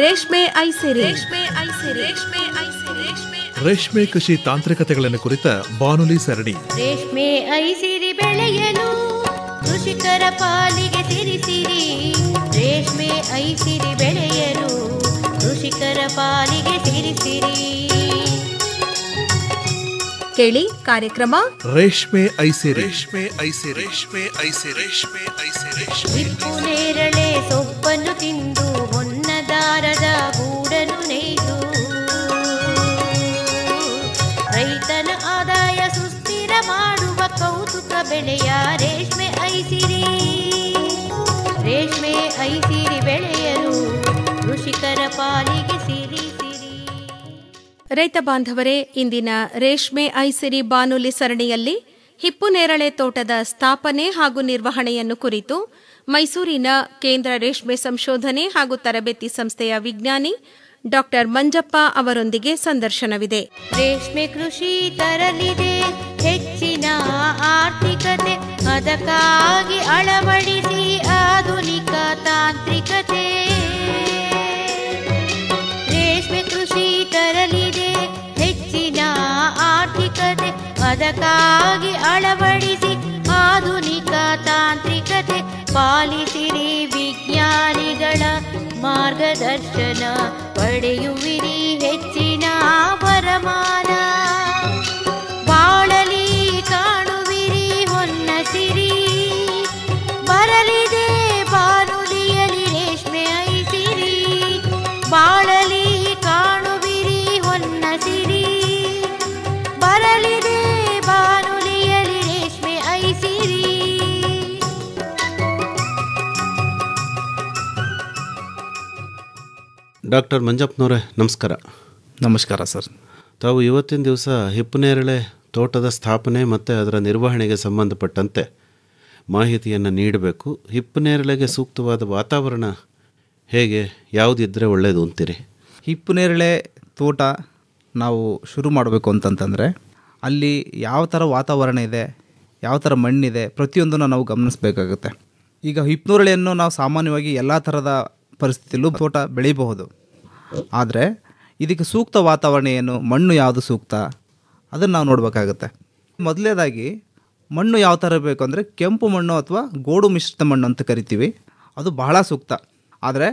ರೇಷ್ಮೆ ಐಸೆ ರೇಷ್ಮೆ ಐಸೆ ರೇಷ್ಮೆ ಐಸೆ ರೇಷ್ಮೆ ರೇಷ್ಮೆ ಕೃಷಿ ತಾಂತ್ರಿಕತೆಗಳನ್ನು ಕುರಿತ ಬಾನುಲಿ ಸರಣಿ ರೇಷ್ಮೆ ಐಸಿರಿ ಬೆಳೆಯಲು ಕೃಷಿಕರ ಪಾಲಿಗೆ ಸೇರಿಸಿರಿ ರೇಷ್ಮೆ ಐಸಿರಿ ಬೆಳೆಯಲು ಕೃಷಿಕರ ಪಾಲಿಗೆ ಸೇರಿಸಿರಿ ಕೇಳಿ ಕಾರ್ಯಕ್ರಮ ರೇಷ್ಮೆ ಐಸಿ ರೇಷ್ಮೆ ಐಸಿ ರೇಷ್ಮೆ ಐಸಿ ರೇಷ್ಮೆ ಐಸಿ ರೇಷ್ಮೆ ನೇರಳೆ ಸೊಪ್ಪನ್ನು ತಿಂದು ಬೆಳೆಯ ರೇಷ್ಮೆ ಐಸಿರಿ ರೇಷ್ಮೆ ಐಸಿರಿ ಬೆಳೆಯಲು ಕೃಷಿಕರ ಪಾಲಿಗೆ ಸಿರಿ ರೈತ ಬಾಂಧವರೇ ಇಂದಿನ ರೇಷ್ಮೆ ಐಸಿರಿ ಬಾನುಲಿ ಸರಣಿಯಲ್ಲಿ ಹಿಪ್ಪುನೇರಳೆ ತೋಟದ ಸ್ಥಾಪನೆ ಹಾಗೂ ನಿರ್ವಹಣೆಯನ್ನು ಕುರಿತು ಮೈಸೂರಿನ ಕೇಂದ್ರ ರೇಷ್ಮೆ ಸಂಶೋಧನೆ ಹಾಗೂ ತರಬೇತಿ ಸಂಸ್ಥೆಯ ವಿಜ್ಞಾನಿ ಡಾಕ್ಟರ್ ಮಂಜಪ್ಪ ಅವರೊಂದಿಗೆ ಸಂದರ್ಶನವಿದೆ ರೇಷ್ಮೆ ಕೃಷಿ ತರಲಿದೆ ಹೆಚ್ಚಿನ ಆರ್ಥಿಕತೆ ಅದಕ್ಕಾಗಿ ಅಳವಡಿಸಿ ಆಧುನಿಕ ತಾಂತ್ರಿಕತೆ ರೇಷ್ಮೆ ಕೃಷಿ ತರಲಿದೆ ಹೆಚ್ಚಿನ ಆರ್ಥಿಕತೆ ಅದಕ್ಕಾಗಿ ಅಳವಡಿಸಿ ಆಧುನಿಕ ತಾಂತ್ರಿಕ ಪಾಲಿಸಿರಿ ವಿಜ್ಞಾನಿಗಳ ಮಾರ್ಗದರ್ಶನ ಪಡೆಯುವಿರಿ ಹೆಚ್ಚಿನ ಪರಮಾನ ಡಾಕ್ಟರ್ ಮಂಜಪ್ಪನವರೇ ನಮಸ್ಕಾರ ನಮಸ್ಕಾರ ಸರ್ ತಾವು ಇವತ್ತಿನ ದಿವಸ ಹಿಪ್ಪನೇರಳೆ ತೋಟದ ಸ್ಥಾಪನೆ ಮತ್ತು ಅದರ ನಿರ್ವಹಣೆಗೆ ಸಂಬಂಧಪಟ್ಟಂತೆ ಮಾಹಿತಿಯನ್ನು ನೀಡಬೇಕು ಹಿಪ್ಪನೇರಳೆಗೆ ಸೂಕ್ತವಾದ ವಾತಾವರಣ ಹೇಗೆ ಯಾವುದಿದ್ದರೆ ಒಳ್ಳೆಯದು ಅಂತೀರಿ ಹಿಪ್ಪನೇರಳೆ ತೋಟ ನಾವು ಶುರು ಮಾಡಬೇಕು ಅಂತಂತಂದರೆ ಅಲ್ಲಿ ಯಾವ ಥರ ವಾತಾವರಣ ಇದೆ ಯಾವ ಥರ ಮಣ್ಣಿದೆ ಪ್ರತಿಯೊಂದನ್ನು ನಾವು ಗಮನಿಸಬೇಕಾಗುತ್ತೆ ಈಗ ಹಿಪ್ಪನೇರಳೆಯನ್ನು ನಾವು ಸಾಮಾನ್ಯವಾಗಿ ಎಲ್ಲ ಥರದ ಪರಿಸ್ಥಿತಿಯಲ್ಲೂ ತೋಟ ಬೆಳೀಬಹುದು ಆದರೆ ಇದಕ್ಕೆ ಸೂಕ್ತ ವಾತಾವರಣ ಏನು ಮಣ್ಣು ಯಾವುದು ಸೂಕ್ತ ಅದನ್ನು ನಾವು ನೋಡಬೇಕಾಗುತ್ತೆ ಮೊದಲನೇದಾಗಿ ಮಣ್ಣು ಯಾವ ಥರ ಬೇಕು ಅಂದರೆ ಕೆಂಪು ಮಣ್ಣು ಅಥವಾ ಗೋಡು ಮಿಶ್ರಿತ ಮಣ್ಣು ಅಂತ ಕರಿತೀವಿ ಅದು ಬಹಳ ಸೂಕ್ತ ಆದರೆ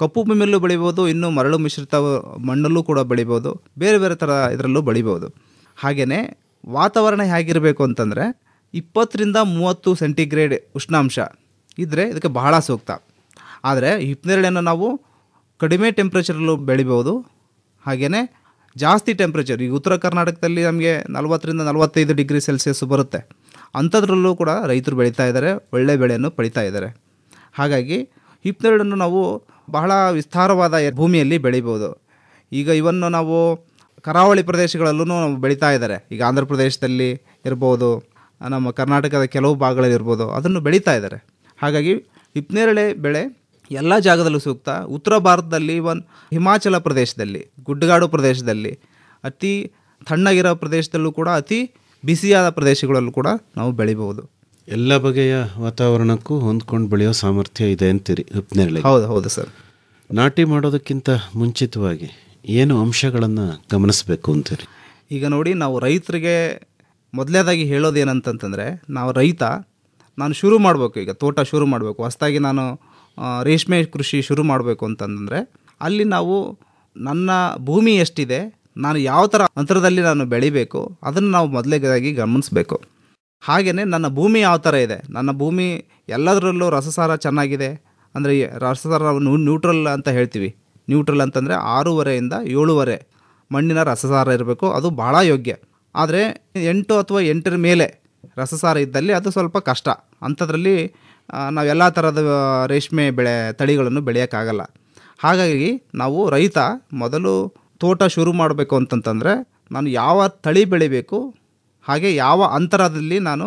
ಕಪ್ಪು ಭೂಮಿಯಲ್ಲೂ ಬೆಳಿಬೋದು ಇನ್ನು ಮರಳು ಮಿಶ್ರಿತ ಮಣ್ಣಲ್ಲೂ ಕೂಡ ಬೆಳಿಬೋದು ಬೇರೆ ಬೇರೆ ಥರ ಇದರಲ್ಲೂ ಬೆಳಿಬೋದು ಹಾಗೆಯೇ ವಾತಾವರಣ ಹೇಗಿರಬೇಕು ಅಂತಂದರೆ ಇಪ್ಪತ್ತರಿಂದ ಮೂವತ್ತು ಸೆಂಟಿಗ್ರೇಡ್ ಉಷ್ಣಾಂಶ ಇದ್ದರೆ ಇದಕ್ಕೆ ಬಹಳ ಸೂಕ್ತ ಆದರೆ ಹಿಪ್ನೇರಳೆಯನ್ನು ನಾವು ಕಡಿಮೆ ಟೆಂಪ್ರೇಚರಲ್ಲೂ ಬೆಳಿಬೋದು ಹಾಗೆಯೇ ಜಾಸ್ತಿ ಟೆಂಪ್ರೇಚರ್ ಈಗ ಉತ್ತರ ಕರ್ನಾಟಕದಲ್ಲಿ ನಮಗೆ ನಲವತ್ತರಿಂದ ನಲವತ್ತೈದು ಡಿಗ್ರಿ ಸೆಲ್ಸಿಯಸ್ ಬರುತ್ತೆ ಅಂಥದ್ರಲ್ಲೂ ಕೂಡ ರೈತರು ಬೆಳೀತಾ ಇದ್ದಾರೆ ಒಳ್ಳೆ ಬೆಳೆಯನ್ನು ಪಡಿತಾ ಇದ್ದಾರೆ ಹಾಗಾಗಿ ಹಿಪ್ನೆರಳನ್ನು ನಾವು ಬಹಳ ವಿಸ್ತಾರವಾದ ಭೂಮಿಯಲ್ಲಿ ಬೆಳಿಬೋದು ಈಗ ಇವನ್ನು ನಾವು ಕರಾವಳಿ ಪ್ರದೇಶಗಳಲ್ಲೂ ನಾವು ಬೆಳೀತಾ ಇದ್ದಾರೆ ಈಗ ಆಂಧ್ರ ಪ್ರದೇಶದಲ್ಲಿ ಇರ್ಬೋದು ನಮ್ಮ ಕರ್ನಾಟಕದ ಕೆಲವು ಭಾಗಗಳಲ್ಲಿ ಇರ್ಬೋದು ಅದನ್ನು ಬೆಳೀತಾ ಇದ್ದಾರೆ ಹಾಗಾಗಿ ಹಿಪ್ನೇರಳೆ ಬೆಳೆ ಎಲ್ಲ ಜಾಗದಲ್ಲೂ ಸೂಕ್ತ ಉತ್ತರ ಭಾರತದಲ್ಲಿ ಒಂದು ಹಿಮಾಚಲ ಪ್ರದೇಶದಲ್ಲಿ ಗುಡ್ಡಗಾಡು ಪ್ರದೇಶದಲ್ಲಿ ಅತಿ ತಣ್ಣಗಿರೋ ಪ್ರದೇಶದಲ್ಲೂ ಕೂಡ ಅತಿ ಬಿಸಿಯಾದ ಪ್ರದೇಶಗಳಲ್ಲೂ ಕೂಡ ನಾವು ಬೆಳಿಬಹುದು ಎಲ್ಲ ಬಗೆಯ ವಾತಾವರಣಕ್ಕೂ ಹೊಂದ್ಕೊಂಡು ಬೆಳೆಯೋ ಸಾಮರ್ಥ್ಯ ಇದೆ ಅಂತೀರಿ ಉಪ್ನೇರಳೆ ಹೌದು ಹೌದು ಸರ್ ನಾಟಿ ಮಾಡೋದಕ್ಕಿಂತ ಮುಂಚಿತವಾಗಿ ಏನು ಅಂಶಗಳನ್ನು ಗಮನಿಸಬೇಕು ಅಂತೀರಿ ಈಗ ನೋಡಿ ನಾವು ರೈತರಿಗೆ ಮೊದಲೇದಾಗಿ ಹೇಳೋದೇನಂತಂತಂದರೆ ನಾವು ರೈತ ನಾನು ಶುರು ಮಾಡಬೇಕು ಈಗ ತೋಟ ಶುರು ಮಾಡಬೇಕು ಹೊಸ್ದಾಗಿ ನಾನು ರೇಷ್ಮೆ ಕೃಷಿ ಶುರು ಮಾಡಬೇಕು ಅಂತಂದರೆ ಅಲ್ಲಿ ನಾವು ನನ್ನ ಭೂಮಿ ಎಷ್ಟಿದೆ ನಾನು ಯಾವ ಥರ ಅಂತರದಲ್ಲಿ ನಾನು ಬೆಳಿಬೇಕು ಅದನ್ನು ನಾವು ಮೊದಲೇದಾಗಿ ಗಮನಿಸಬೇಕು ಹಾಗೆಯೇ ನನ್ನ ಭೂಮಿ ಯಾವ ಥರ ಇದೆ ನನ್ನ ಭೂಮಿ ಎಲ್ಲದರಲ್ಲೂ ರಸಸಾರ ಚೆನ್ನಾಗಿದೆ ಅಂದರೆ ರಸಸಾರ ನ್ಯೂಟ್ರಲ್ ಅಂತ ಹೇಳ್ತೀವಿ ನ್ಯೂಟ್ರಲ್ ಅಂತಂದರೆ ಆರೂವರೆಯಿಂದ ಏಳುವರೆ ಮಣ್ಣಿನ ರಸಸಾರ ಇರಬೇಕು ಅದು ಭಾಳ ಯೋಗ್ಯ ಆದರೆ ಎಂಟು ಅಥವಾ ಎಂಟರ ಮೇಲೆ ರಸಸಾರ ಇದ್ದಲ್ಲಿ ಅದು ಸ್ವಲ್ಪ ಕಷ್ಟ ಅಂಥದ್ರಲ್ಲಿ ನಾವೆಲ್ಲ ಥರದ ರೇಷ್ಮೆ ಬೆಳೆ ತಳಿಗಳನ್ನು ಬೆಳೆಯೋಕ್ಕಾಗಲ್ಲ ಹಾಗಾಗಿ ನಾವು ರೈತ ಮೊದಲು ತೋಟ ಶುರು ಮಾಡಬೇಕು ಅಂತಂತಂದರೆ ನಾನು ಯಾವ ತಳಿ ಬೆಳಿಬೇಕು ಹಾಗೆ ಯಾವ ಅಂತರದಲ್ಲಿ ನಾನು